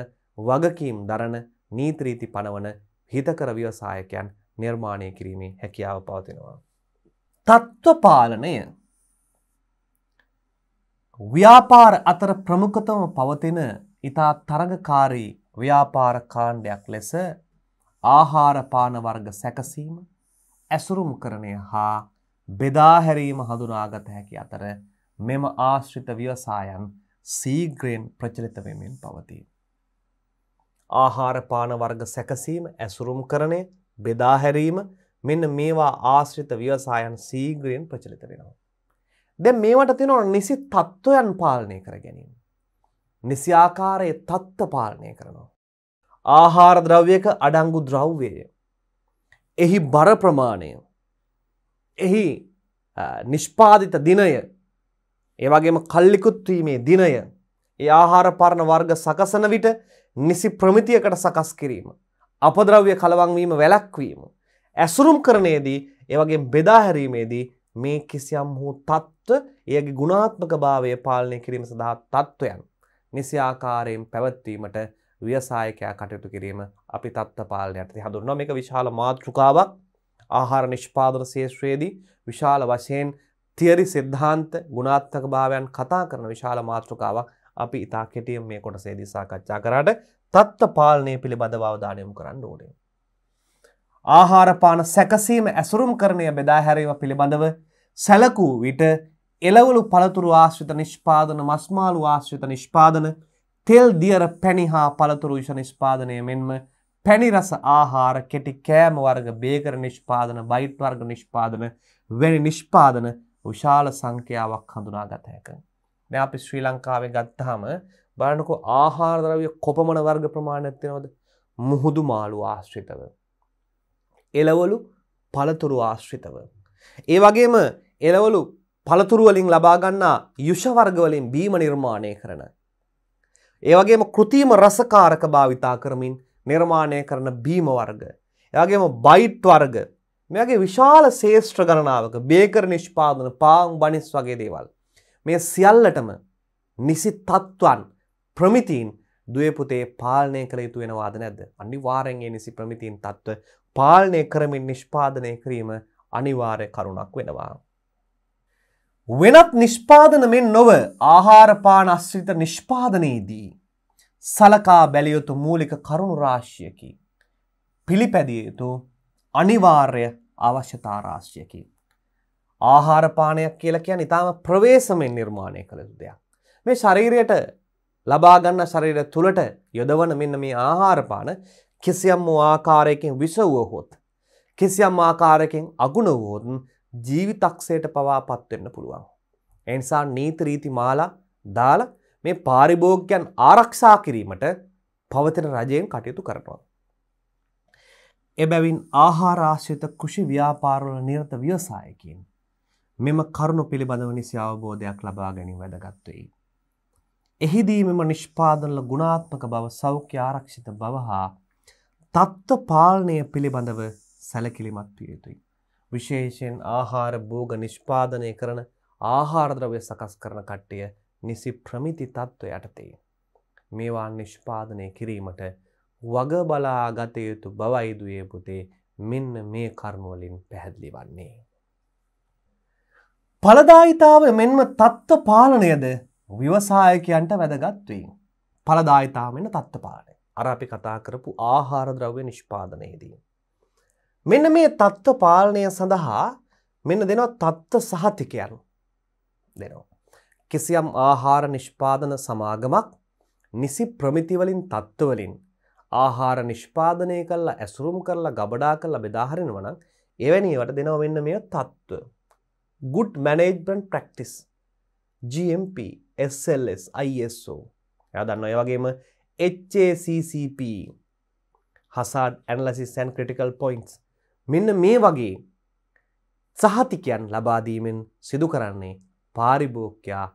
වගකීම් දරන නීතරීති පනවන හිතකර ව්‍යවසායකයන් නිර්මාණය කිරීමේ හැකියාව පවතිනවා. තත්ත්ව පාලනය ව්‍යාපාර අතර ප්‍රමුඛතම පවතින ඉතා තරගකාරී ව්‍යාපාර කාණ්ඩයක් ලෙස ආහාර පාන වර්ග සැකසීම ඇසුරුම්කරණය හා බෙදාහැරීම හඳුනාගත හැකි අතර මෙම ආශ්‍රිත ව්‍යවසායන් සීග්‍රයෙන් ප්‍රචලිත වෙමින් පවතී. ආහාර පාන වර්ග සැකසීම ඇසුරුම්කරණය බෙදාහැරීම මෙන්න මේවා ආශ්‍රිත ව්‍යවසායන් සීග්‍රයෙන් ප්‍රචලිත වෙනවා. දැ මේවට තිනොට නිසි තත්ත්වයන් පාලනය කර ගැනීම. නිසි ආකාරයේ තත්ත්ව පාලනය කරනවා. ආහාර ද්‍රව්යක අඩංගු ද්‍රව්‍යය. එහි බර ප්‍රමාණය. එහි නිෂ්පාදිත දිනය ඒවගේම කල්ලිකුත්වීමේ දිනය ඒ ආහාර පරණ වර්ග සකසන විට නිසි ප්‍රමිතියකට සකස් කිරීම. අපද්‍රව්‍ය කලවංවීම වැලක්වීම. ඇසුරුම් කරණයේදී ඒවගේ බෙදාහැරීමේදී මේ කිසියම් හෝ තත්ත්ව එයගේ ගුණාත්මක භාවය පාලනය කිරීම සඳහා තත්ත්වයන් නිසි ආකාරයෙන් පැවැත්වීමට ව්‍යසායකයා කටයුතු කිරීම අපි තත්ත්ව පාලනයට හඳුන්වනවා මේක විශාල මාතෘකාවක් ආහාර නිෂ්පාදන ශේෂ්ත්‍රයේදී විශාල වශයෙන් තියරි සිද්ධාන්ත ගුණාත්මක භාවයන් කතා කරන විශාල මාතෘකාවක් අපි ඉතා කෙටියෙන් මේ කොටසේදී සාකච්ඡා කරාට තත්ත්ව පාලනය පිළිබඳව අවධානය යොමු කරන්න ඕනේ. ආහාරපාන සැකසීම ඇසුරුම් කරණය බෙදා හැරීම පිළිබඳව සැලකූ විට එලවලු පළතුරු ආශ්‍රිත නිෂ්පාදන මස්මාලු ආශ්‍රිත නිෂ්පාදන තෙල් දියර පැණි හා පළතුරු විෂ නිෂ්පාදනය මෙන්ම පැණිරස ආහාර කෙටි කෑම වර්ග බේකර නිෂ්පාදන බයිට් වර්ග නිෂ්පාදන වැනි නිෂ්පාදන විශාල සංඛ්‍යාවක් හඳුනාගත හැක. දැන් අපි ශ්‍රී ලංකාවේ ගත්තාම බලන්නකෝ ආහාර ද්‍රව්‍ය කොපමණ වර්ග ප්‍රමාණයක් තියෙනවද? මුහුදු මාළු ආශ්‍රිතව. එළවලු පළතුරු ආශ්‍රිතව. ඒ වගේම එලවලු පළතුරුවලින් ලබාගන්නා යුෂවර්ගවලින් බීම නිර්මාණය කරන. ඒවගේම කෘතිීම රසකාරක භාවිතා කරමින් නිර්මාණය කරන බීම වර්ග. එයාගේම බයිට් වර්ග මෙගේ විශාල සේෂ්ත්‍ර ගණනාවක බේකර නිෂ්පාදන පාං බනිස් වගේ දේවල්. මේ සියල්ලටම නිසි තත්ත්වන් ප්‍රමිතින් දුවපුතේ පාලනය කළ යුතු වෙනවාද නැද්ද අනිවාරෙන්ගේ නිසි ප්‍රමිතින් තත්ත්ව පාලනය කරමින් නිෂ්පාදනය කිරීම අනිවාරය කරුණක් වෙනවා. වෙනත් නිෂ්පාදන මෙන් නොව ආහාරපාන අශ්‍රිත නිෂ්පාදනයේදී සලකා බැලියයුතු මූලික කරුණු රාශ්‍යයකි. පිළිපැදිය යුතු අනිවාර්ය අවශ්‍යතාරාශ්‍යයකි. ආහාරපානයක් කියල කියන ඉතාම ප්‍රවේශමෙන් නිර්මාණය කළ යුතු දෙයක්. මේ ශරීරයට ලබාගන්න ශරීර තුළට යොදවන මෙන්න මේ ආහාරපාන කිසියම් වූ ආකාරයකින් විසවුවහොත්. කිසියම් ආකාරයකින් අගුණ වුවොතුන් ජීවිතක්ෂයට පවා පත්වෙන්න පුළුවන්. එනිසා නීති රීති මාලා දාල මේ පාරිභෝග්‍යයන් ආරක්ෂා කිරීමට පවතන රජයෙන් කටයුතු කරනවා. එබැවින් ආහාරාශ්‍රිත කෘෂි ව්‍යාපාරවල නිරත ව්‍යවසායකින් මෙම කරුණු පිළිබඳව නිසි අවබෝධයක් ලබා ගැනීම වැදගත්වෙයි. එහිදී මෙම නිෂ්පාදනල ගුණාත්මක බව සෞඛ්‍ය ආරක්ෂිත බව හා තත්ත්ව පාලනය පිළිබඳව සැලකිලිමත් පියයුතුයි. විශේෂයෙන් ආහාර භෝග නිෂ්පාදනය කරන ආහාරද්‍රව්‍ය සකස් කරන කට්ටිය නිසි ප්‍රමිති තත්ත්ව යටතේ. මේවා නිෂ්පාදනය කිරීමට වග බලා ගතයුතු බවයිදුයේ පුතේ මෙන්න මේ කර්මවලින් පැහැදිලි වන්නේ. පලදායිතාව මෙන්ම තත්ත්ව පාලනයද විවසායකයන්ට වැදගත්වී. පලදායිතාව මෙන්න තත්ත්ව පාලනය අර අපි කතා කරපු ආහාරද්‍රව්‍ය නිෂ්පාදනයේදී. මෙන්න මේ තත්ත්ව පාලනය සඳහා මෙන්න දෙනවා තත්ත්ව සහතිකයන් දෙනවා. කිසියම් ආහාර නිෂ්පාදන සමාගමක් නිසි ප්‍රමිතිවලින් තත්ත්වවලින් ආහාර නිෂ්පාදනය කල්ලා ඇසුරුම් කරලා ගබඩා කරලා බෙදාහරෙනවන එවැනිවට දෙනව වෙන්න මේ තත්ත්ව. Good Management Practice GMP SLS ISO එයා දන්න ඒ වගේම HACCP Hazard Analysis and Critical Points මෙන්න මේ වගේ සහතිකයන් ලබාදීමෙන් සිදු කරන්නේ පාරිභෝක්්‍යයා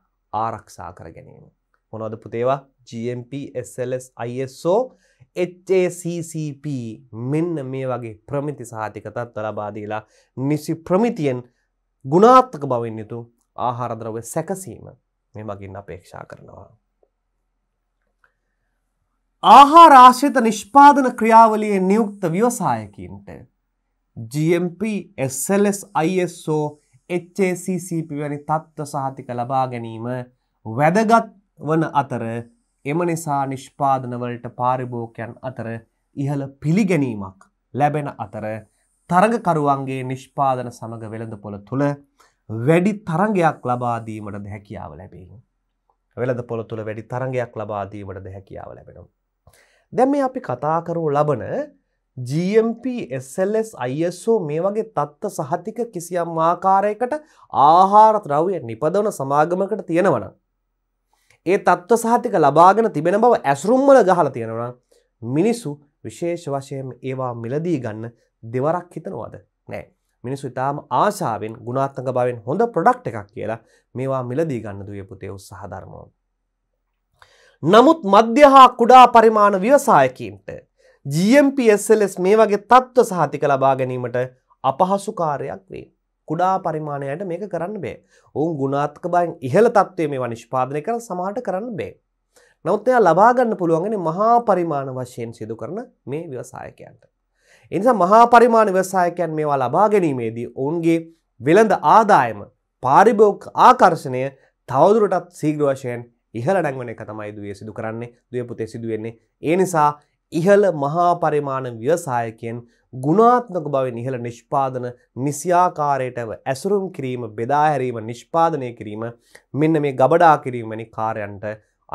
ආරක්ෂා කර ගැනීම. මොනොද පුතේවා GMP, SLS, ISO, HACCP මෙන්න මේ වගේ ප්‍රමිති සහතික තත්ව ලබාදීලා නිසි ප්‍රමිතියෙන් ගුණාත්ථක බවින් යුතු ආහාරද්‍රව සැකසීම මේ මගින් අපේක්ෂා කරනවා. ආහාරාශ්‍රිත නිෂ්පාදන ක්‍රියාවලිය නියුක්ත ව්‍යවසායකින්ට GMP SLS ISO HACCP වැනි තත්ත්ව සහතික ලබා ගැනීම වැදගත් වන අතර එම නිසා නිෂ්පාදනවලට පාරිභෝකයන් අතර ඉහළ පිළිගැනීමක් ලැබෙන අතර තරගකරුවන්ගේ නිෂ්පාදන සමඟ වෙළඳ පොළ තුළ වැඩි තරගයක් ලබාදීමටද හැකියාව ලැබෙන. වෙළඳ පොළ තුළ වැඩි තරගයක් ලබාදීමටද හැකියාව ලැබෙනවා. දැම අපි කතාකරු ලබන GMP SLS ISO මේ වගේ තත්ත්ව සහතික කිසියම් ආකාරයකට ආහාර ද්‍රව්‍ය නිපදවන සමාගමකට තියෙනවන. ඒ තත්ත්ව සහතික ලබාගෙන තිබෙන බව ඇසුරුම්වල ගහලා තියෙනවන මිනිස්සු විශේෂ වශයෙන් ඒවා මිලදී ගන්න දෙවරක් හිතනවාද නෑ මිනිස්සු ඉතාම ආශාවෙන් ගුණාත්මක බවෙන් හොඳ ප්‍රොඩක්් එකක් කියලා මේවා මිලදී ගන්න දුය පුතේ උත්සාහ ධර්මෝ. නමුත් මධ්‍ය හා කුඩා පරිමාණ ව්‍යවසායකින්ට GMPSLS මේ වගේ තත්ත්ව සහතික ලබා ගැනීමට අපහසු කාර්යයක් වේ. කුඩා පරිමාණයට මේක කරන්න බෑ. ඔවුන් ගුණාත්ක බයෙන් ඉහළ තත්ත්වයේ මේවා නිෂ්පාදනය කර සමහරට කරන්න බෑ. නමුත් එයා ලබා ගන්න පුළුවන්න්නේ මහා පරිමාණ වශයෙන් සිදු කරන මේ ව්‍යවසායකයන්ට. එනිසා මහා පරිමාණ ව්‍යවසායකයන් මේවා ලබා ගැනීමේදී ඔවුන්ගේ වෙළඳ ආදායම පාරිභෝගික ආකර්ෂණය තවදුරටත් සීඝ්‍ර වශයෙන් ඉහළ නැංවන එක තමයි දුවේ සිදු කරන්නේ දුවේ පුතේ සිදු වෙන්නේ. ඒ නිසා ඉහළ මහා පරිමාණ ව්‍යවසායකෙන් ගුණාත්මක බව නිහල නිෂ්පාදන නිසියාකාරයටව ඇසුරුම් කිරීම බෙදාහැරීම නිෂ්පාදනය කිරීම මෙන්න මේ ගබඩා කිරීමනි කාරයන්ට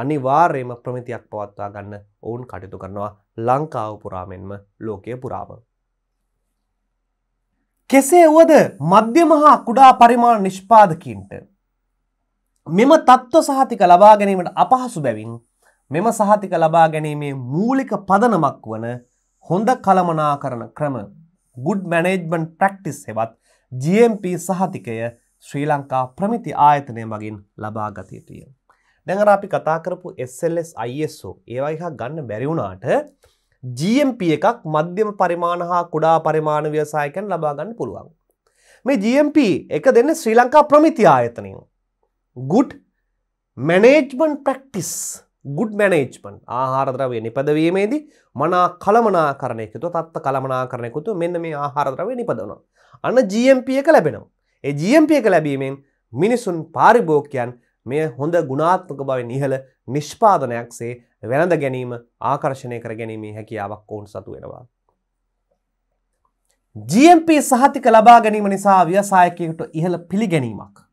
අනිවාර්යම ප්‍රමිතියක් පවත්වා ගන්න ඔවුන් කටයුතු කරනවා ලංකාව පුරාමෙන්ම ලෝකය පුරාම. කෙසේ වුවද මධ්‍යමහා කුඩා පරිමාණ නිෂ්පාදකින්ට මෙම තත්ත්ව සහතික ලබා ගැනීමට අපහසු බැවින් මෙම සහතික ලබා ගැනීමේ මූලික පදනමක් වන හොඳ කළමනා කරන ක්‍රම ගුඩ් මැනේජ්මන් ප්‍රක්ටිස් හෙවත් GMP සහතිකය ශ්‍රී ලංකා ප්‍රමිති ආයතනය මගින් ලබාගතයටය. දැඟර අපි කතා කරපු SLS ISO ඒවයි හා ගන්න බැරිවුණාට GMP එකක් මධ්‍යම පරිමාණ හා කුඩා පරිමාණ ව්‍යසායකැන් ලබාගන්න පුළුවන්. මේ GMP එක දෙන්න ශ්‍රී ලංකා ප්‍රමිති ආයතනය. Good management practice good management ආහාරද්‍රවය නිපදවීමේදී මනා කළමනා කරණයකුතු තත්ත කළමනා කරණයකුතු මෙන්න මේ ආහාරද්‍රවය නිපදවනවා. අන්න ජම්ප එක ලැබෙනවා. ඒ ජම්ප එක ලැබීමෙන් මිනිසුන් පාරිභෝකයන් මෙය හොඳ ගුණාත්මක බව නිහල නිෂ්පාදනයක්සේ වෙනද ගැනීම ආකර්ශණය කර ගැනීමේ හැකියාවක් ඔවුන් සතු වෙනවා. GMP සහතික ලබා ගැනීම නිසා ව්‍යසායකයකුට ඉහළ පිළිගැනීමක්.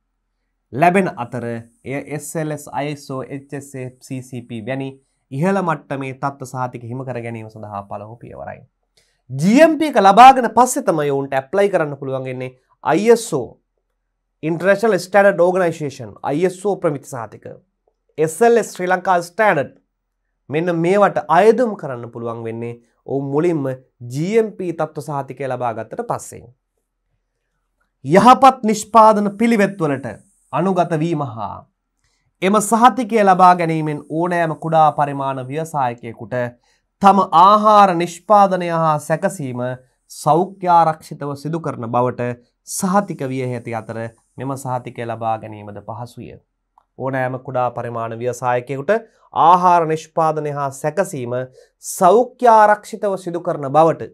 ලැබෙන අතර එය SLS ISO HSA CCP වැනි ඉහළ මට්ටමේ තත්ත්ව සහතික හිමකර ගැනීම සඳහා පළහු පියවරයි. GMP එක ලබාගෙන පස්සේ තමයි ඔවුන්ට ඇප්ලයි කරන්න පුළුවන්ගෙන්නේ ISO International Standard Organization ISO ප්‍රමිති සහතික SLS ශ්‍රී ලංකා ස්ටෑඩඩ් මෙන්න මේවට අයදුම් කරන්න පුළුවන් වෙන්නේ ඔවුන් මුලින්ම GMP තත්ත්ව සහතිකය ලබාගත්තට පස්සේ. යහපත් නිෂ්පාදන පිළිවෙත්වලට අනුගතවීම හා එම සහතිකය ලබා ගැනීමෙන් ඕනෑම කුඩා පරිමාණ ව්‍යවසායකයෙකුට තම ආහාර නිෂ්පාදනය හා සැකසීම සෞඛ්‍යාරක්ෂිතව සිදු කරන බවට සහතික විය හැති අතර මෙම සහතිකය ලබා ගැනීමද පහසුය. ඕනෑම කුඩා පරිමාණ ව්‍යවසායකයෙකුට ආහාර නිෂ්පාදනය හා සැකසීම සෞඛ්‍යාරක්ෂිතව සිදු කරන බවට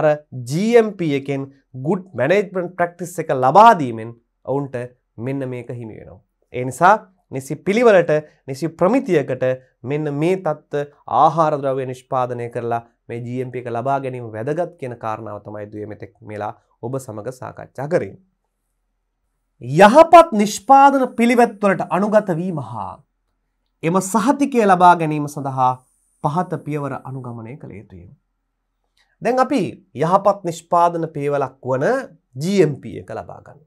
අර GMP එකෙන් ගුඩ් මැනේජ්මන්ට් ප්‍රක්ටිස් එක ලබාදීමෙන් ඔවුන්ට මෙන්න මේක හිමි වෙනවා. ඒ නිසා නිසි පිළිවලට නිසි ප්‍රමිතියකට මෙන්න මේ තත්ත්ව ආහාරද්‍රව්‍ය නිෂ්පාදනය කරලා මේ GMP එක ලබා ගැනීම වැදගත් කියන කාරණාව තමයි දුවේ මෙතෙක් මෙලා ඔබ සමග සාකච්ඡා කරේ. යහපත් නිෂ්පාදන පිළිවෙත්වලට අනුගත වීම හා එම සහතිකය ලබා ගැනීම සඳහා පහත පියවර අනුගමනය කළ යුතුය. දැන් අපි යහපත් නිෂ්පාදන පේවලක් වන GMP එක ලබාගන්න.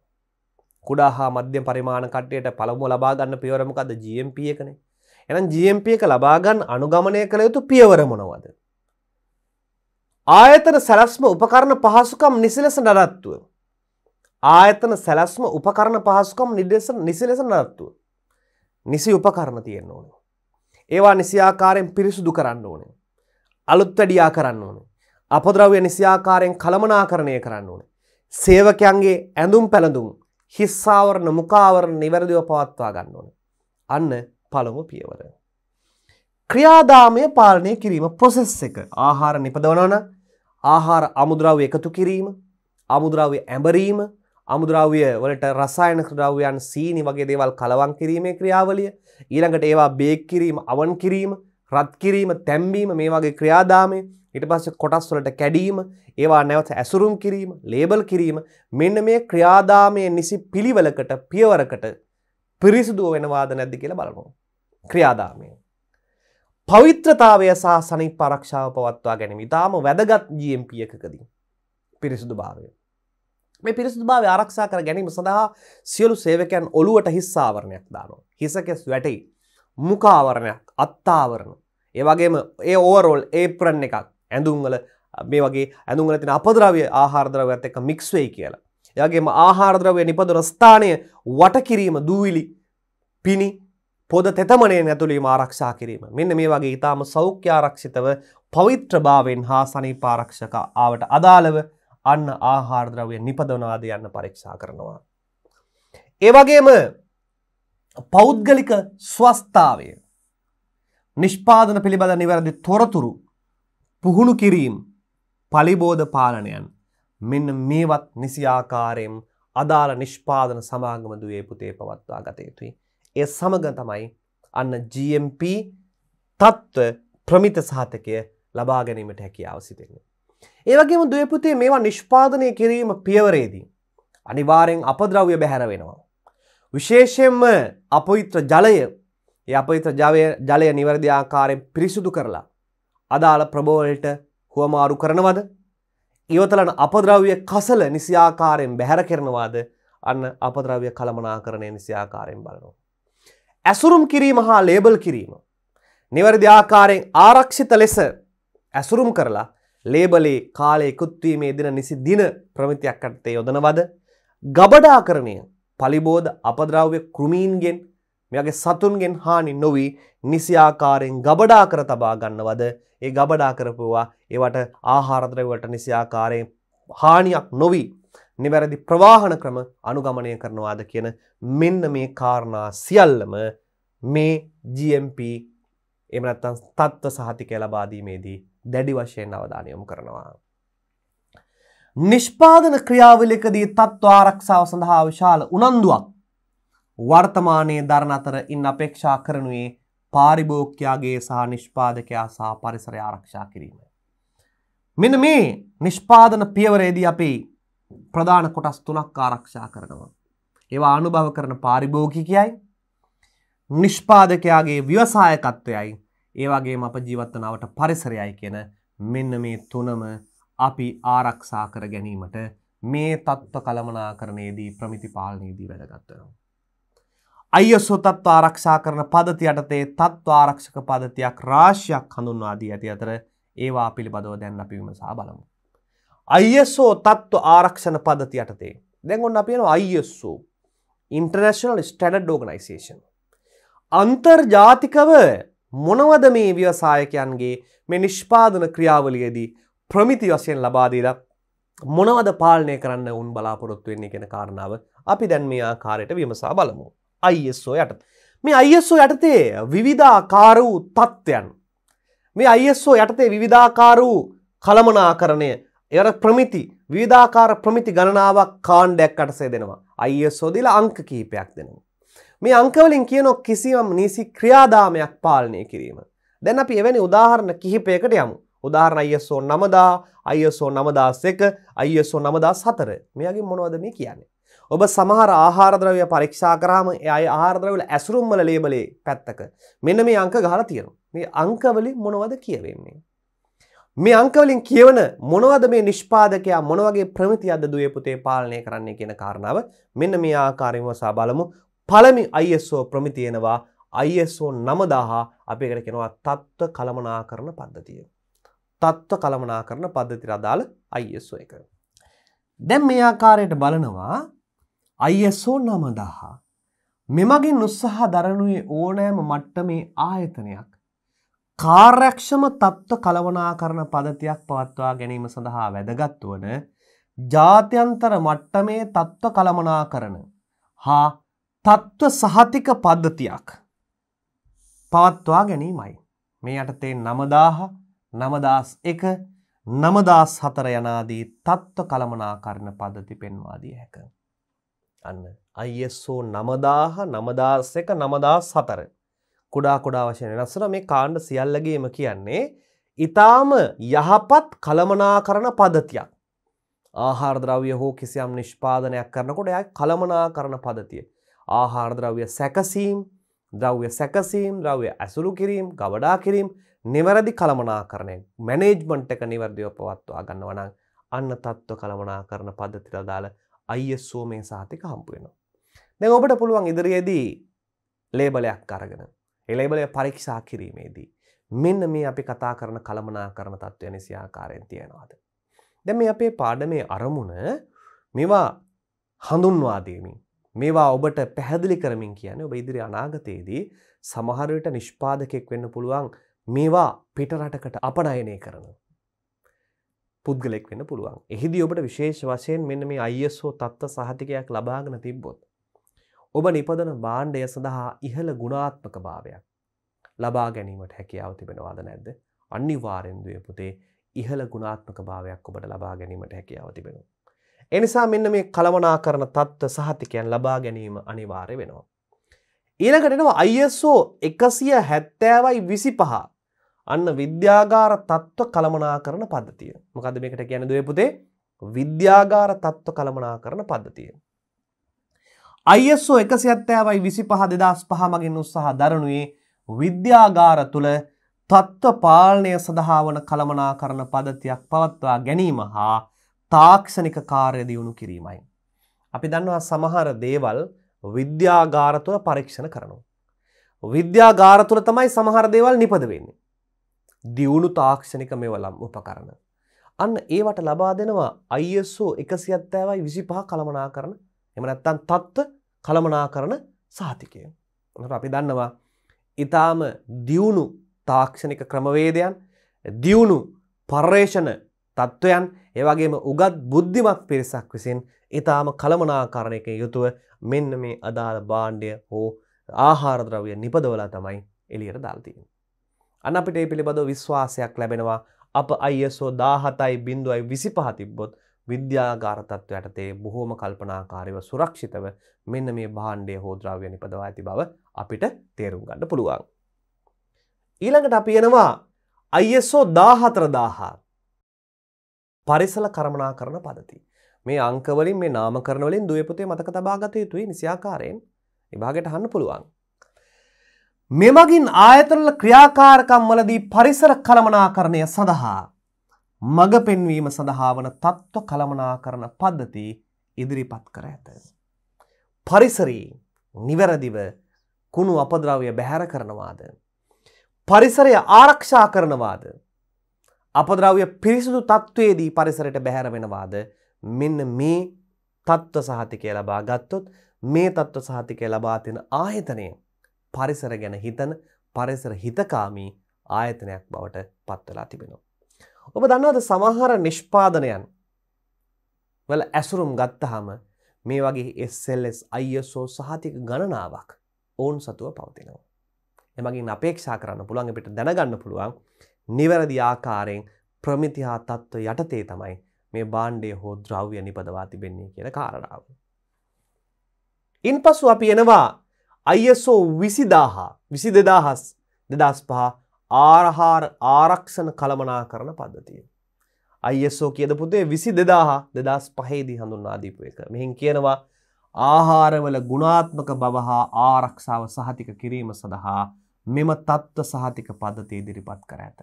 කුඩා හා මධ්‍යම පරිමාණ කට්ටයට පළමුුව ලබාගන්න පියවරමකද ජම්ප එකනේ එනම් ජම්ප එක ලබාගන්න අනුගමනය කළ යුතු පියවර මොනවද. ආයතන සැලස්ම උපකරණ පහසුකම් නිසිලෙස නඩත්තුව. ආයතන සැලස්ම උපකරණ පහසුකම් නිදෙස නිසිලෙස නඩත්තුව. නිසි උපකරණ තියෙන්න්න ඕන. ඒවා නිසියාකාරයෙන් පිරිසුදු කරන්න ඕන. අලුත් වැඩියා කරන්න ඕන. අපද්‍රව්‍ය නිසියාකාරයෙන් කළමනා කරණය කරන්න ඕන. සේවකයන්ගේ ඇඳුම් පැළඳුම් හිස්සාවරණ මුකාවරණ නිවැරදිව පවත්වා ගන්න ඕන. අන්න පළමු පියවර. ක්‍රියාදාමය පාලනය කිරීම ප්‍රොසෙස් එක ආහාර නිපදවනන ආහාර අමුද්‍රව්‍ය එකතු කිරීම අමුද්‍රව්‍ය ඇඹරීම අමුද්‍රව්‍ය වලට රසායන ද්‍රව්‍යයන් සීනි වගේ දේවල් කලවම් කිරීමේ ක්‍රියාවලිය ඊළඟට ඒවා බේක් කිරීම අවන් කිරීම රත් කිරීම තැම්බීම මේ වගේ ක්‍රියාදාමය ඊට පස්සේ කොටස් වලට කැඩීම, ඒවා නැවත ඇසුරුම් කිරීම, ලේබල් කිරීම මෙන්න මේ ක්‍රියාදාමයේ නිසි පිළිවෙලකට පියවරකට පිරිසිදුව වෙනවාද නැද්ද කියලා බලමු. ක්‍රියාදාමය. පවිත්‍රතාවය සහ සනීප ආරක්ෂාව පවත්වා ගැනීම ඉතාම වැදගත් GMP එකකදී පිරිසුදුභාවය. මේ පිරිසුදුභාවය ආරක්ෂා කර ගැනීම සඳහා සියලු සේවකයන් ඔලුවට හිස් ආවරණයක් දානවා. හිසකෙස් වැටේ. මුඛ ආවරණයක්, අත් ආවරණ. ඒ වගේම ඒ ඕවරෝල් ඒප්‍රන් එකක් ඇඳුම්වල මේ වගේ ඇඳුම්වල තින අපද්‍රව්‍ය ආහාරද්‍රව්‍යත් එක්ක මික්ස් වෙයි කියලා. එයාගේම ආහාරද්‍රව්‍ය නිපදවන ස්ථානය වටකිරීම දූවිලි පිනි පොද තෙතමනයෙන් ඇතුළීම ආරක්ෂා කිරීම. මෙන්න මේ වගේ ඉතාම සෞඛ්‍යාරක්ෂිතව පවිත්‍රභාවෙන් හා සනීපාරක්ෂක ආවට අදාළව අන්න ආහාරද්‍රව්‍ය නිපදවනාද යන්න පරීක්ෂා කරනවා. ඒවගේම පෞද්ගලික ස්වස්ථාවය නිෂ්පාදන පිළිබඳ නිවැරදි තොරතුරු පුහුණු කිරීම් පලිබෝධ පාලනයන් මෙන්න මේවත් නිසිආකාරයෙන් අදාළ නිෂ්පාදන සමාගමදුවේ පුතේ පවත්වා ගත යුතුයි. ඒ සමඟ තමයි අන්න GMP තත්ත්ව ප්‍රමිත සාතකය ලබා ගැනීමට හැකියාව සිතෙන්නේ. ඒවගේම දවපුතේ මේවා නිෂ්පාදනය කිරීම පියවරේදී. අනිවාරෙන් අපද්‍රව්‍ය බැහැර වෙනවා. විශේෂයෙන්ම අපවිත්‍ර ජලය අපවිත්‍ර ජලය නිවැරදි ආකාරයෙන් පිරිසුදු කරලා අදාළ ප්‍රබෝවලට හුවමාරු කරනවද ඉවතලන අපද්‍රව්‍ය කසල නිසියාකාරයෙන් බැහැර කරනවාද අන්න අපද්‍රව්‍ය කළමනාකරණය නිසියාකාරයෙන් බලනවා. ඇසුරුම් කිරීම හා ලේබල් කිරීම. නිවැරදි ආකාරයෙන් ආරක්ෂිත ලෙස ඇසුරුම් කරලා ලේබලේ කාලය එකුත්වීමේ දින නිසි දින ප්‍රමිතියක් අටතේ යොදනවද. ගබඩාකරණය පලිබෝධ අපද්‍රව්‍ය කෘමීන්ගෙන් මෙයාගේ සතුන්ගෙන් හානි නොවි නිසියාකාරයෙන් ගබඩා කර තබා ගන්නවද ඒ ගබඩා කරපුවා ඒවට ආහාරද්‍රව්‍යවලට නිසියාකාරයෙන් හානියක් නොවි නිවැරදි ප්‍රවාහන ක්‍රම අනුගමනය කරනවාද කියන මෙන්න මේ කාරණා සියල්ලම මේ GMP එහෙම නැත්නම් තත්ත්ව සහතිකය ලබා දීමේදී දැඩි වශයෙන් අවධානය යොමු කරනවා. නිෂ්පාදන ක්‍රියාවලියකදී තත්ත්ව ආරක්ෂාව සඳහා විශාල උනන්දුවක් වර්තමානයේ දරණ අතර ඉන් අපේක්ෂා කරනුයේ පාරිභෝග්‍යයාගේ සහ නිෂ්පාදකයා සහ පරිසරය ආරක්ෂා කිරීම. මෙන මේ නිෂ්පාදන පියවරේදී අපි ප්‍රධාන කොටස් තුනක් ආරක්ෂා කරනවා. ඒවා අනුභව කරන පාරිභෝගිකයයි නිෂ්පාදකයාගේ ව්‍යවසායකත්වයයි ඒවගේම අප ජීවත්තනාවට පරිසරයයි කියන මෙන්න මේ තුනම අපි ආරක්ෂා කර ගැනීමට මේ තත්ත්ව කළමනා කරණයේදී ප්‍රමිති පාලනයේදී වැඩගත්වනවා. අයසෝ තත්ව ආරක්ෂා කරන පදති යටතේ තත්ව ආරක්ෂක පදතියක් රාශියක් හඳුන්වාදී ඇති අතර ඒවා පිළිබඳව දැන් අපි විමසා බලමු. අයසෝ තත්ව ආරක්ෂණ පදති යටතේ දැන් ඔන්න අපියන අයස්සෝ ඉන්ටර්නශනල් ස්ටඩඩ් ෝගනයිසේෂන්. අන්තර්ජාතිකව මොනවද මේ ව්‍යවසායකයන්ගේ මේ නිෂ්පාදන ක්‍රියාවලියදී ප්‍රමිති වශයෙන් ලබාදීලා මොනවද පාලනය කරන්න උන් බලාපොරොත්තු වෙන්නේ කෙන කාරණාව අපි දැන් මේ ආකාරයට විමසා බලමු. අයිSO යටත. මේ අයිSO යටතේ විවිධාකාර වූ තත්ත්වයන්. මේ අයිSO යටතේ විවිධාකාර වූ කළමනාකරණය එවර ප්‍රමිති විධාකාර ප්‍රමිති ගණනාවක් කාණ්ඩයක් අටසේ දෙනවා. අයිSO දිලා අංක කීපයක් දෙනවා. මේ අංකවලින් කියනො කිසිවම් නිසි ක්‍රියාදාමයක් පාලනය කිරීම. දැන් අපි එවැනි උදාහරණ කිහිපයකට යමු. උදාහරණ අයිSO නමදා අයිSO නමදාස් එක අයිSO නමදා සතර මෙයාගේ මොනවද මේ කියන්නේ. ඔබ සමහර ආහාරද්‍රවය පරීක්ෂා කරාම ඒ අය ආහාරද්‍රවල ඇසුරුම් වල ලේබලේ පැත්තක මෙන්න මේ අංක ගහලා තියෙනවා. මේ අංක වලින් මොනවද කියවෙන්නේ? මේ අංක වලින් කියවන මොනවද මේ නිෂ්පාදකයා මොන වගේ ප්‍රමිතියක්ද දුවේ පුතේ පාලනය කරන්නේ කියන කාරණාව මෙන්න මේ ආකාරයෙන්ම සා බලමු. පළමි ISO ප්‍රමිතියනවා ISO 9000 අපි ඒකට කියනවා තත්ත්ව කළමනාකරණ පද්ධතිය. තත්ත්ව කළමනාකරණ පද්ධතියට අදාළ ISO එක. දැන් මේ ආකාරයට බලනවා ISO නමදහා මෙමගින් උත්සහ දරනුයේ ඕනෑම මට්ටමේ ආයතනයක් කාර්යක්ෂම තත්ත්ව කලවනා කරන පදතියක් පවත්වා ගැනීම සඳහා වැදගත් වන ජාත්‍යන්තර මට්ටමේ තත්ත්ව කළමනා කරන හා තත්ත්ව සහතික පද්ධතියක් පවත්වා ගැනීමයි. මේ යටතේ නමදාහ නමදස් එක නමදස් හතර යනාදී තත්ත්ව කළමනා කරන පද්ධති පෙන්වාදී හැක. අන්න අයිSO නමදාහ නමදාසක නමදා සතර කුඩා කුඩා වශයෙන් වෙනස්සන මේ කාණ්ඩ සියල්ලගේම කියන්නේ ඉතාම යහපත් කළමනා කරන පදතියක් ආහාරද්‍රව්‍ය හෝ කිසියම් නිෂ්පාදනයක් කරනකොට එය කළමනා කරන පදතිය ආහාරද්‍රව්‍ය සැකසීම් ද්‍රව්‍ය සැකසීම් ද්‍රව්‍ය ඇසුරු කිරීම් ගවඩා කිරීම් නිවැරදි කළමනා කරනය මැනේජ්මන්ට් එක නිවර්දිව පවත්වා ගන්නවනං අන්න තත්ත්ව කළමනා කරන පදතිර දාලා අයිSෝ මේ සාතික හම්පුවෙනවා. දැ ඔබට පුළුවන් ඉදිරියේදී ලේබලයක් අරගෙන එලේබලය පරීක්ෂා කිරීමේදී. මෙන්න මේ අපි කතා කරන කළමනා කරන තත්ත්වය නිසියාකාරයෙන් තියෙනවාද. දැ මේ අපේ පාඩමේ අරමුණ මෙවා හඳුන්වාදීමින් මේවා ඔබට පැහැදිලි කරමින් කියන ඔබ ඉදිරි අනාගතයේදී සමහරට නිෂ්පාදකෙක් වෙන්න පුළුවන් මේවා පිටරටකට අපනයනය කරනවා. පුද්ගලෙක් වෙන්න පුළුවන් එහිදී ඔබට විශේෂ වශයෙන් මෙන්න මේ අයිSO තත්ත්ව සහතිකයක් ලබාගෙන තිබ්බොත් ඔබ නිපදන බාණ්ඩය සඳහා ඉහළ ගුණාත්මක භාවයක් ලබා ගැනීමට හැකියාව තිබෙනවාද නැද්ද අනිවාරෙන්දුවය පුතේ ඉහළ ගුණාත්මක භාවයක් ඔබට ලබා ගැනීමට හැකියාව තිබෙනවා. එනිසා මෙන්න මේ කළමනා කරන තත්ත්ව සහතිකයන් ලබා ගැනීම අනිවාර්ය වෙනවා. ඊළඟටනවා ISO එකසිය හැත්තෑවයි විසි පහ අන්න විද්‍යාගාර තත්ත්ව කළමනා කරන පද්ධතිය. මොකද මේකට කියන දයපුතේ විද්‍යාගාර තත්ත්ව කළමනා කරන පද්ධතිය. අයිSO එකසි අත්තෑවයි විසි පහ දෙදස් පහමගින් උත්සාහ දරනුයේ විද්‍යාගාර තුළ තත්ත්ව පාලනය සඳහාවන කළමනා කරන පදතියක් පවත්වා ගැනීම හා තාක්ෂණික කාර්ය දියුණු කිරීමයි. අපි දන්නවා සමහර දේවල් විද්‍යාගාර තුළ පරීක්ෂණ කරනවා. විද්‍යාගාර තුළ තමයි සමහර දේවල් නිපද වෙන්නේ. දියුණු තාක්ෂණික මෙවලම් උපකරන. අන්න ඒවට ලබා දෙනවා අයිSෝ එකසි අත්තෑවයි විසි පහ කළමනා කරන එමනැත්තන් තත්ත්ව කළමනා කරන සාතිකය. අපි දන්නවා ඉතාම දියුණු තාක්ෂණික ක්‍රමවේදයන් දියුණු පර්යේෂණ තත්ත්වයන් ඒවගේම උගත් බුද්ධිමත් පිරිසක් විසින් ඉතාම කළමනාකරණයක යුතුව මෙන්න මේ අදාළ බාණ්ඩය හෝ ආහාරද්‍රව්‍ය නිපදවලා තමයි එළියට දාල්තිීන්. අන අපිට ඒ පිළිබඳව විශ්වාසයක් ලැබෙනවා අප අයිSO දාහතයි බින්දුවයි විසි පහතිබ්බොත් විද්‍යාගාරතත්ව යටතේ බොහෝම කල්පනාකාරව සුරක්ෂිතව මෙන්න මේ භාණ්ඩය හෝද්‍රාවය නිපදවා ඇති බව අපිට තේරුම් ගන්න පුළුවන්. ඊළඟට අපියනවා අයිSO දාහතරදාහා පරිසල කරමනා කරන පදති. මේ අංකවලින් මේ නාමකරනවලින් දුවපුතේ මතක තබාගත යුතුයි නිසියාකාරයෙන් එභාගට හන්න පුළුවන්. මෙමගින් ආයතනල ක්‍රියාකාරකම් වලදී පරිසර කළමනාකරණය සඳහා මඟ පෙන්වීම සඳහා වන තත්ත්ව කළමනාකරන පද්ධති ඉදිරිපත් කර ඇත. පරිසරී නිවැරදිව කුණු අපද්‍රව්‍ය බැහැර කරනවාද. පරිසරය ආරක්ෂා කරනවාද. අපද්‍රව්‍ය පිරිසිදු තත්ත්වයේදී පරිසරයට බැහැර වෙනවාද මෙන්න මේ තත්ත්ව සහතිකය ලබා ගත්තොත් මේ තත්ත්ව සහතිකය ලබා තින ආයතනය පරිසර ගැන හිතන පරිසර හිතකාමී ආයතනයක් බවට පත්වලා තිබෙනවා. ඔබ දන්නවද සමහර නිෂ්පාදනයන් වල ඇසුරුම් ගත්තහම මේ වගේ SLS අයිSO සහතික ගණනාවක් ඔවුන් සතුව පවතිනවා. එමගින් අපේක්ෂා කරන්න පුළුවන් අපිට දැනගන්න පුළුවන් නිවැරදි ආකාරයෙන් ප්‍රමිතිහා තත්ත්ව යටතේ තමයි මේ බාණ්ඩය හෝ ද්‍රව්‍ය නිපදවා තිබෙන්නේ කියන කාරණාව. ඉන් පසු අපි එනවා අයිSO විසිදාහා විසි දෙදහස් දෙදස් පහ ආරහාර ආරක්ෂණ කළමනා කරන පද්ධතිය. අයිSO කියද පුතේ විසි දෙදාහා දෙදස් පහේදී හඳුන්නාදීපු එක මෙහින් කියනවා ආහාරවල ගුණාත්මක බවහා ආරක්ෂාව සහතික කිරීම සඳහා මෙම තත්ත්ව සහතික පද්ධති ඉදිරිපත් කර ඇත.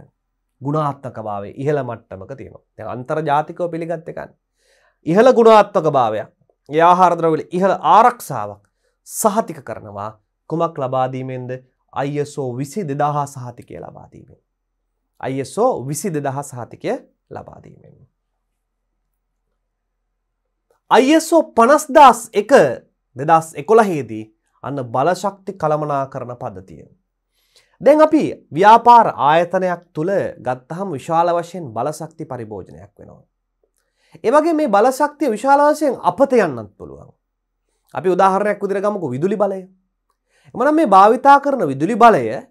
ගුණාත්මක භාවේ ඉහළ මට්ටමක තියෙනවා අන්තර් ජාතිකව පිළිගත්ත එකන්. ඉහළ ගුණාත්මක භාවයක් ඒ ආහාරද්‍රවල ඉහළ ආරක්ෂාවක් සහතික කරනවා කුමක් ලබාදීමෙන්ද අයිSO විසි දෙදහා සහතිකය ලබාදීමෙන්. අයිSO විසි දෙදහ සහතිකය ලබාදීමෙන්. අයිSO පනස්දස් එක දෙදස් එකොළහේදී අන්න බලශක්ති කළමනා කරන පද්ධතිය. දැන් අපි ව්‍යාපාර ආයතනයක් තුළ ගත්තහම් විශාල වශයෙන් බලසක්ති පරිභෝජනයක් වෙනවා. එවගේ මේ බලශක්තිය විශාල වශයෙන් අපත යන්නත් පුළුවන්. අපි උදාහරණයක් විදිරගමකු විදුලි බලය. එමන මේ භාවිතා කරන විදුලි බලය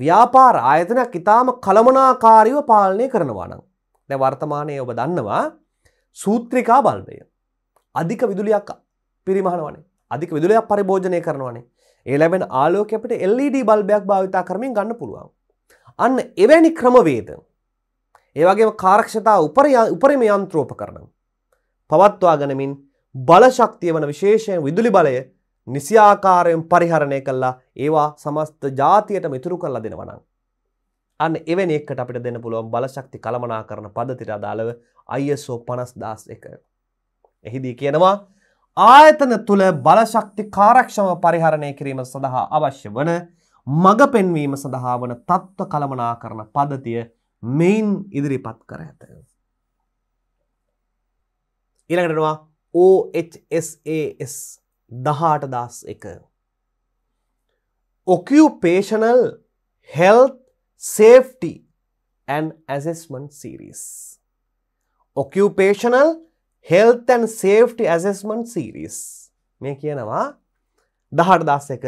ව්‍යාපාර ආයතනයක් ඉතාම කළමනාකාරීව පාලනය කරනවා නම්. දැ වර්තමානය ඔබ දන්නවා සූත්‍රිකා බල්බය. අධික විදුලියක් පිරිමහනවනේ අධික විදුලයක් පරිභෝජනය කරනවානේ. ඒ ලැබෙන ආලෝක අපට LED බල්බයක් භාවිතා කරමින් ගන්න පුළුවන්. අන්න එවැනි ක්‍රමවේද. ඒවගේ කාරක්ෂතා උපරම යන්ත්‍රෝප කරන. පවත්වා ගනමින් බලශක්තිය වන විශේෂයෙන් විදුලි බලය නිසියාකාරයෙන් පරිහරණය කල්ලා ඒවා සමස්ත ජාතියට මිතුරු කල්ලා දෙනවනම්. අන්න එවැනි එකට අපිට දෙන්න පුළුවන් බලශක්ති කළමනා කරන පදතිර අදාළව ISO පනස් දස් එක. එහිදී කියනවා ආයතන තුළ බලශක්ති කාරක්ෂම පරිහරණය කිරීම සඳහා අවශ්‍ය වන මඟ පෙන්වීම සඳහා වන තත්ත්ව කළමනා කරන පද්ධතිය මෙයින් ඉදිරිපත් කර ඇත. ඉළඟටනවා OHSAS දහට දස් එක. Occupational health safety and assessment series. Occupational health and safety assessment series මේ කියනවා දහට දස් එක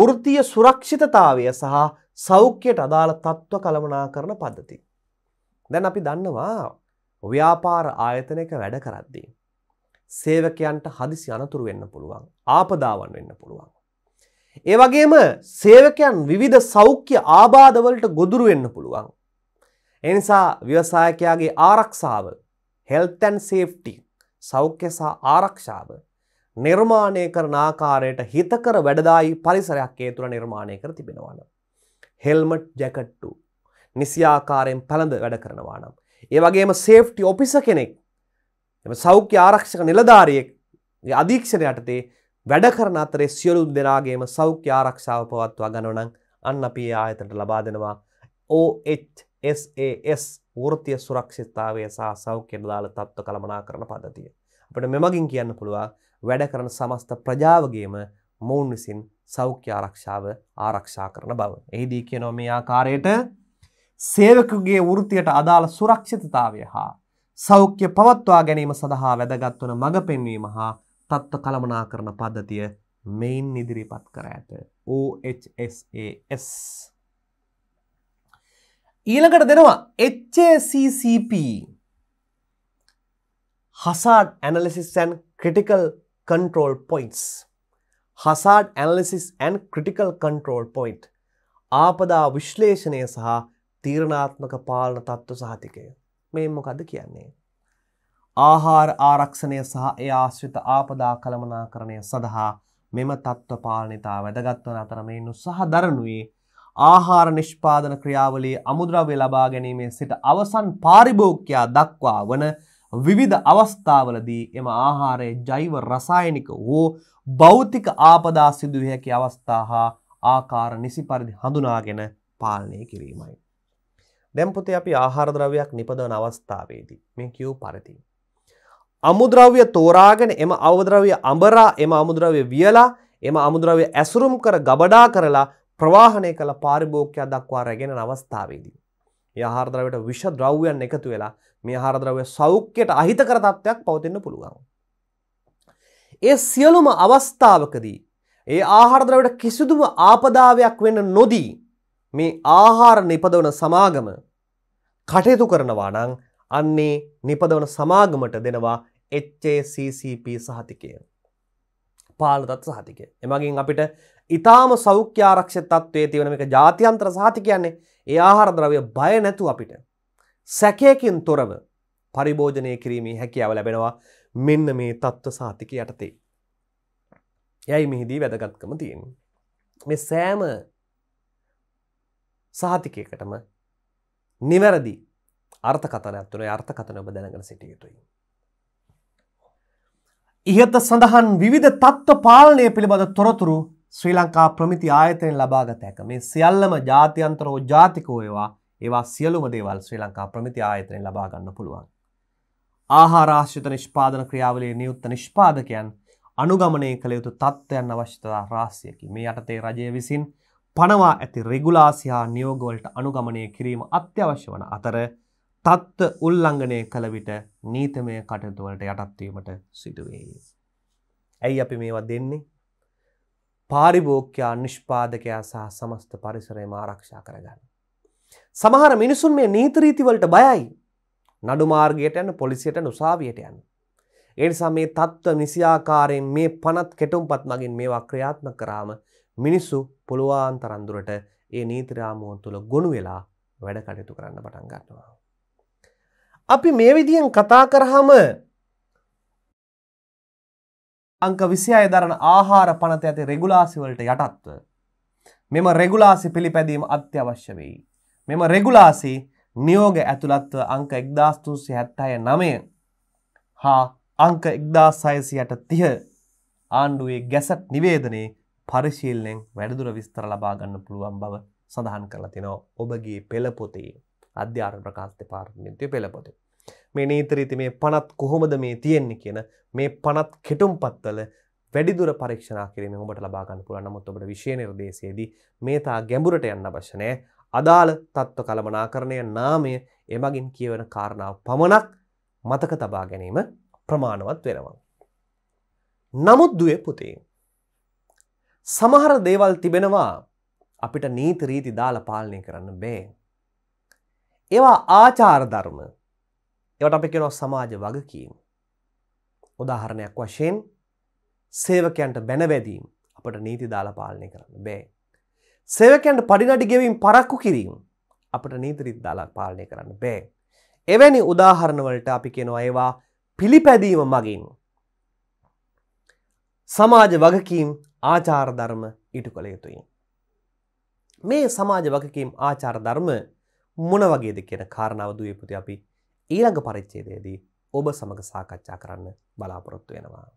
වෘතිය සුරක්ෂිතතාවය සහ සෞඛ්‍යයට අදාළ තත්ත්ව කළමනා කරන පද්ධති. දැන් අපි දන්නවා ව්‍යාපාර ආයතනයක වැඩ කරද්දී. සේවකයන්ට හදිසි අනතුරු වෙන්න පුළුවන් ආපදාවන් වෙන්න පුළුවන්. ඒ වගේම සේවකයන් විවිධ සෞඛ්‍ය ආබාධවලට ගොදුරු වෙන්න පුළුවන්. එනිසා ව්‍යවසායකයාගේ ආරක්ෂාව හෙල්තැන් සේෆ්ටි සෞඛ්‍ය සහ ආරක්ෂාව නිර්මාණය කරන ආකාරයට හිතකර වැඩදායි පරිසරයක් ඒ තුළ නිර්මාණය කර තිබෙනවාන. හෙල්මට් ජැකට්ටු නිසියාකාරයෙන් පැළඳ වැඩ කරනවා නම්. ඒ වගේම සේෆ්ටි ඔපිස කෙනෙක් එම සෞඛ්‍ය ආරක්ෂක නිලධාරියෙක් අධීක්ෂණ යටතේ වැඩ කරන අතරේ සියලු දෙනාගේම සෞඛ්‍ය ආරක්ෂාව පවත්වා ගනවනං අන්න අපි ආයතට ලබා දෙනවා OHSAS වෘතිය සුරක්ෂිතාවය සහ සෞඛ්‍ය දාල තත්ත්ව කළමනා කරන පදතිය. අපට මෙමගින් කියන්න පුළුවන් වැඩ කරන සමස්ත ප්‍රජාවගේම මොවුන් විසින් සෞඛ්‍ය ආරක්ෂාව ආරක්ෂා කරන බව. එහිදී කියනොම ආකාරයට සේවකුගේ වෘතියට අදාළ සුරක්ෂිතතාවය හා සෞඛ්‍ය පවත්වා ගැනීම සඳහා වැදගත්වන මඟ පෙන්වීම හා තත්ත්ව කළමනා කරන පද්ධතිය මෙයින් ඉදිරිපත් කර ඇත OHSAS. ඊළඟට දෙනවා HACCP hazard analysis and critical control points hazard analysis and critical control points ආපදා විශ්ලේෂණය සහ තීරණාත්මක පාලන තත්ත්ව සහතිකය මේ මොකද කියන්නේ. ආහාර ආරක්ෂණය සහ එ ආශ්‍රිත ආපදා කළමනාකරණය සඳහා මෙම තත්ත්ව පාලනිතා වැදගත්වන අතර මෙන්න සහ දරනුයේ ආහාර නිෂ්පාදන ක්‍රියාවලේ අමුද්‍රව්‍ය ලබා ගැනීමේ සිට අවසන් පාරිභෝග්‍යයා දක්වා වන විවිධ අවස්ථාවලදී එම ආහාරයේ ජෛව රසායනික හෝ භෞතික ආපදා සිදුවිය හැකි අවස්ථා හා ආකාර නිසි පරිදි හඳුනාගෙන පාලනය කිරීමයි. දැම්පුතේ අපි ආහාරද්‍රවයක් නිපදවන අවස්ථාවේදී මේ කිව් පරිදි. අමුද්‍රව්‍ය තෝරාගෙන එම අවද්‍රව්‍ය අඹරා එම අමුද්‍රව්‍ය වියලා එම අමුද්‍රව්‍ය ඇසුරුම් කර ගබඩා කරලා ප්‍රවාහනය කළ පාරිභෝගකයක් දක්වා රැගෙන අවස්ථාවේදී. මේ ආහාරද්‍රව්‍යයට විෂ ද්‍රව්‍යයන් එකතු වෙලා මේ ආහාරද්‍රව්‍ය සෞඛ්‍යයට අහිතකර තත්ත්වයක් පවතින්න පුළුවන්. ඒ සියලුම අවස්ථාවකදී ඒ ආහාරද්‍රව්‍යයට කිසිදුම ආපදාවයක් වෙන්න නොදී මේ ආහාර නිපදවන සමාගම කටයුතු කරනවා නම් අන්නේ නිපදවන සමාගමට දෙනවා HACCP සහතිකය. පාලතත් සහතිකය. එමගින් අපිට ඉතාම සෞඛ්‍ය ආරක්ෂිත තත්ත්වයේ තියෙන මේක ජාත්‍යන්තර සහතිකය කියන්නේ ඒ ආහාර ද්‍රව්‍ය බය නැතුව අපිට සැකයකින් තොරව පරිභෝජනය කිරීමේ හැකියාව ලැබෙනවා මෙන්න මේ තත්ත්ව සහතිකය යටතේ. යයි මෙහිදී වැදගත්කම තියෙන. මේ සෑම සාතිකයකටම නිවැරදි අර්ථකතනයක් තුළ අර්ථකතන ඔබ දැනගෙන සිටිය යුතුයි. ඉහත සඳහන් විවිධ තත්ත්ව පාලනය පිළිබඳ තොරතුරු ශ්‍රී ලංකා ප්‍රමිති ආයතයෙන් ලබාගත හැක මේ සියල්ලම ජාතියන්තරෝ ජාතිකෝ ඒවා ඒවා සියලුම දේවල් ශ්‍රී ලංකා ප්‍රමිති ආයතනයෙන් ලබාගන්න පුළුවන්. ආහාරාශ්‍රිත නිෂ්පාදන ක්‍රියාවලේ නියුත්ත නිෂ්පාදකයන් අනුගමනය කළ යුතු තත්ත්වයන් අවශ්‍යතා රාශියකි මේ යටතේ රජය විසින් පනවා ඇති රෙගුලාසිහා නියෝගෝල්ට අනුගමනය කිරීම අත්‍යවශ්‍ය වන අතර තත්ත්ව උල්ලංඝනය කළ විට නීතමය කටයුතුවලට යටත්වීමට සිදුවේ. ඇයි අපි මේවා දෙන්නේ. පාරිභෝක්‍යයා නිෂ්පාදකයා සහ සමස්ත පරිසරයම ආරක්ෂා කරගන්න. සමහර මිනිසුන් මේ නීතරීතිවලට බයයි නඩුමාර්ගයට යන්න පොලිසියට නුසාවියට යන්න. එනිසා මේ තත්ත්ව නිසියාකාරයෙන් මේ පනත් කෙටුම්පත් මගින් මේවා ක්‍රියාත්ම කරාම මිනිස්සු පුළුවන් තරන්දුරට ඒ නීතිරාමුව තුළ ගොුණු වෙලා වැඩ කටයුතු කරන්න පටන් ගන්නවා. අපි මේ විදියෙන් කතා කරහම අංක විසිය දරන ආහාර පනත ඇති රෙගුලාසිවලට යටත්ව. මෙම රෙගුලාසි පිළිපැදීම අත්‍යවශ්‍ය වෙයි. මෙම රෙගුලාසි නියෝග ඇතුළත්ව අංක එක්දාස්තුන්සි හැත්තය නමය හා අංක එක්දාසායසියට තිය ආණ්ඩුවේ ගැසට් නිවේදනේ පරිශීල්ලෙන් වැඩදුර විස්තර ලබාගන්න පුළුවන් බව සඳහන් කරලා තිනෝ ඔබගේ පෙළපොතේ අධ්‍යාර ප්‍රකාශත පාර්මිතය පෙළපොතේ. මේ නීතරීති මේ පනත් කොහොමද මේ තියෙන්නේ කියන මේ පනත් කෙටුම් පත්වල වැඩිදුර පරීක්ෂණ කිරීම ඔබට ලබාගන්න පුළුවන් නමුත් ඔබට විශේෂ නිර්දේශයේදී මේ තා ගැඹුරට යන්න අවශ්‍ය නැහැ. අදාළ තත්ත්ව කළමනාකරණය නාමය එමගින් කියවන කාරණාව පමණක් මතක තබා ගැනීම ප්‍රමාණවත් වෙනවා. නමුත් දුවේ පුතේ සමහර දේවල් තිබෙනවා අපිට නීති රීති දාල පාලනය කරන්න බෑ. ඒවා ආචාරධර්ම එවට අපි කෙනො සමාජ වගකීම්. උදාහරණයක් වශයෙන් සේවකයන්ට බැනවැදීම් අපට නීති දාලා පාලනය කරන්න බෑ. සේවකයන්ට පඩිනඩි ගෙවින් පරක්කු කිරීම අපට නීතිරිත් දාලා පාලනය කරන්න බෑ. එවැනි උදාහරණවලට අපි කෙනවා ඒවා පිළිපැදීම මගින්. සමාජ වගකීම් ආචාරධර්ම ඉටු කළ යුතුයි. මේ සමාජ වගකීම් ආචාරධර්ම මොන වගේද කියන කාරණාව දුවපුති අපි ඊළඟ පරිච්චේදයේදී ඔබ සමඟ සාකච්ඡා කරන්න බලාපොරොත්තු වෙනවා.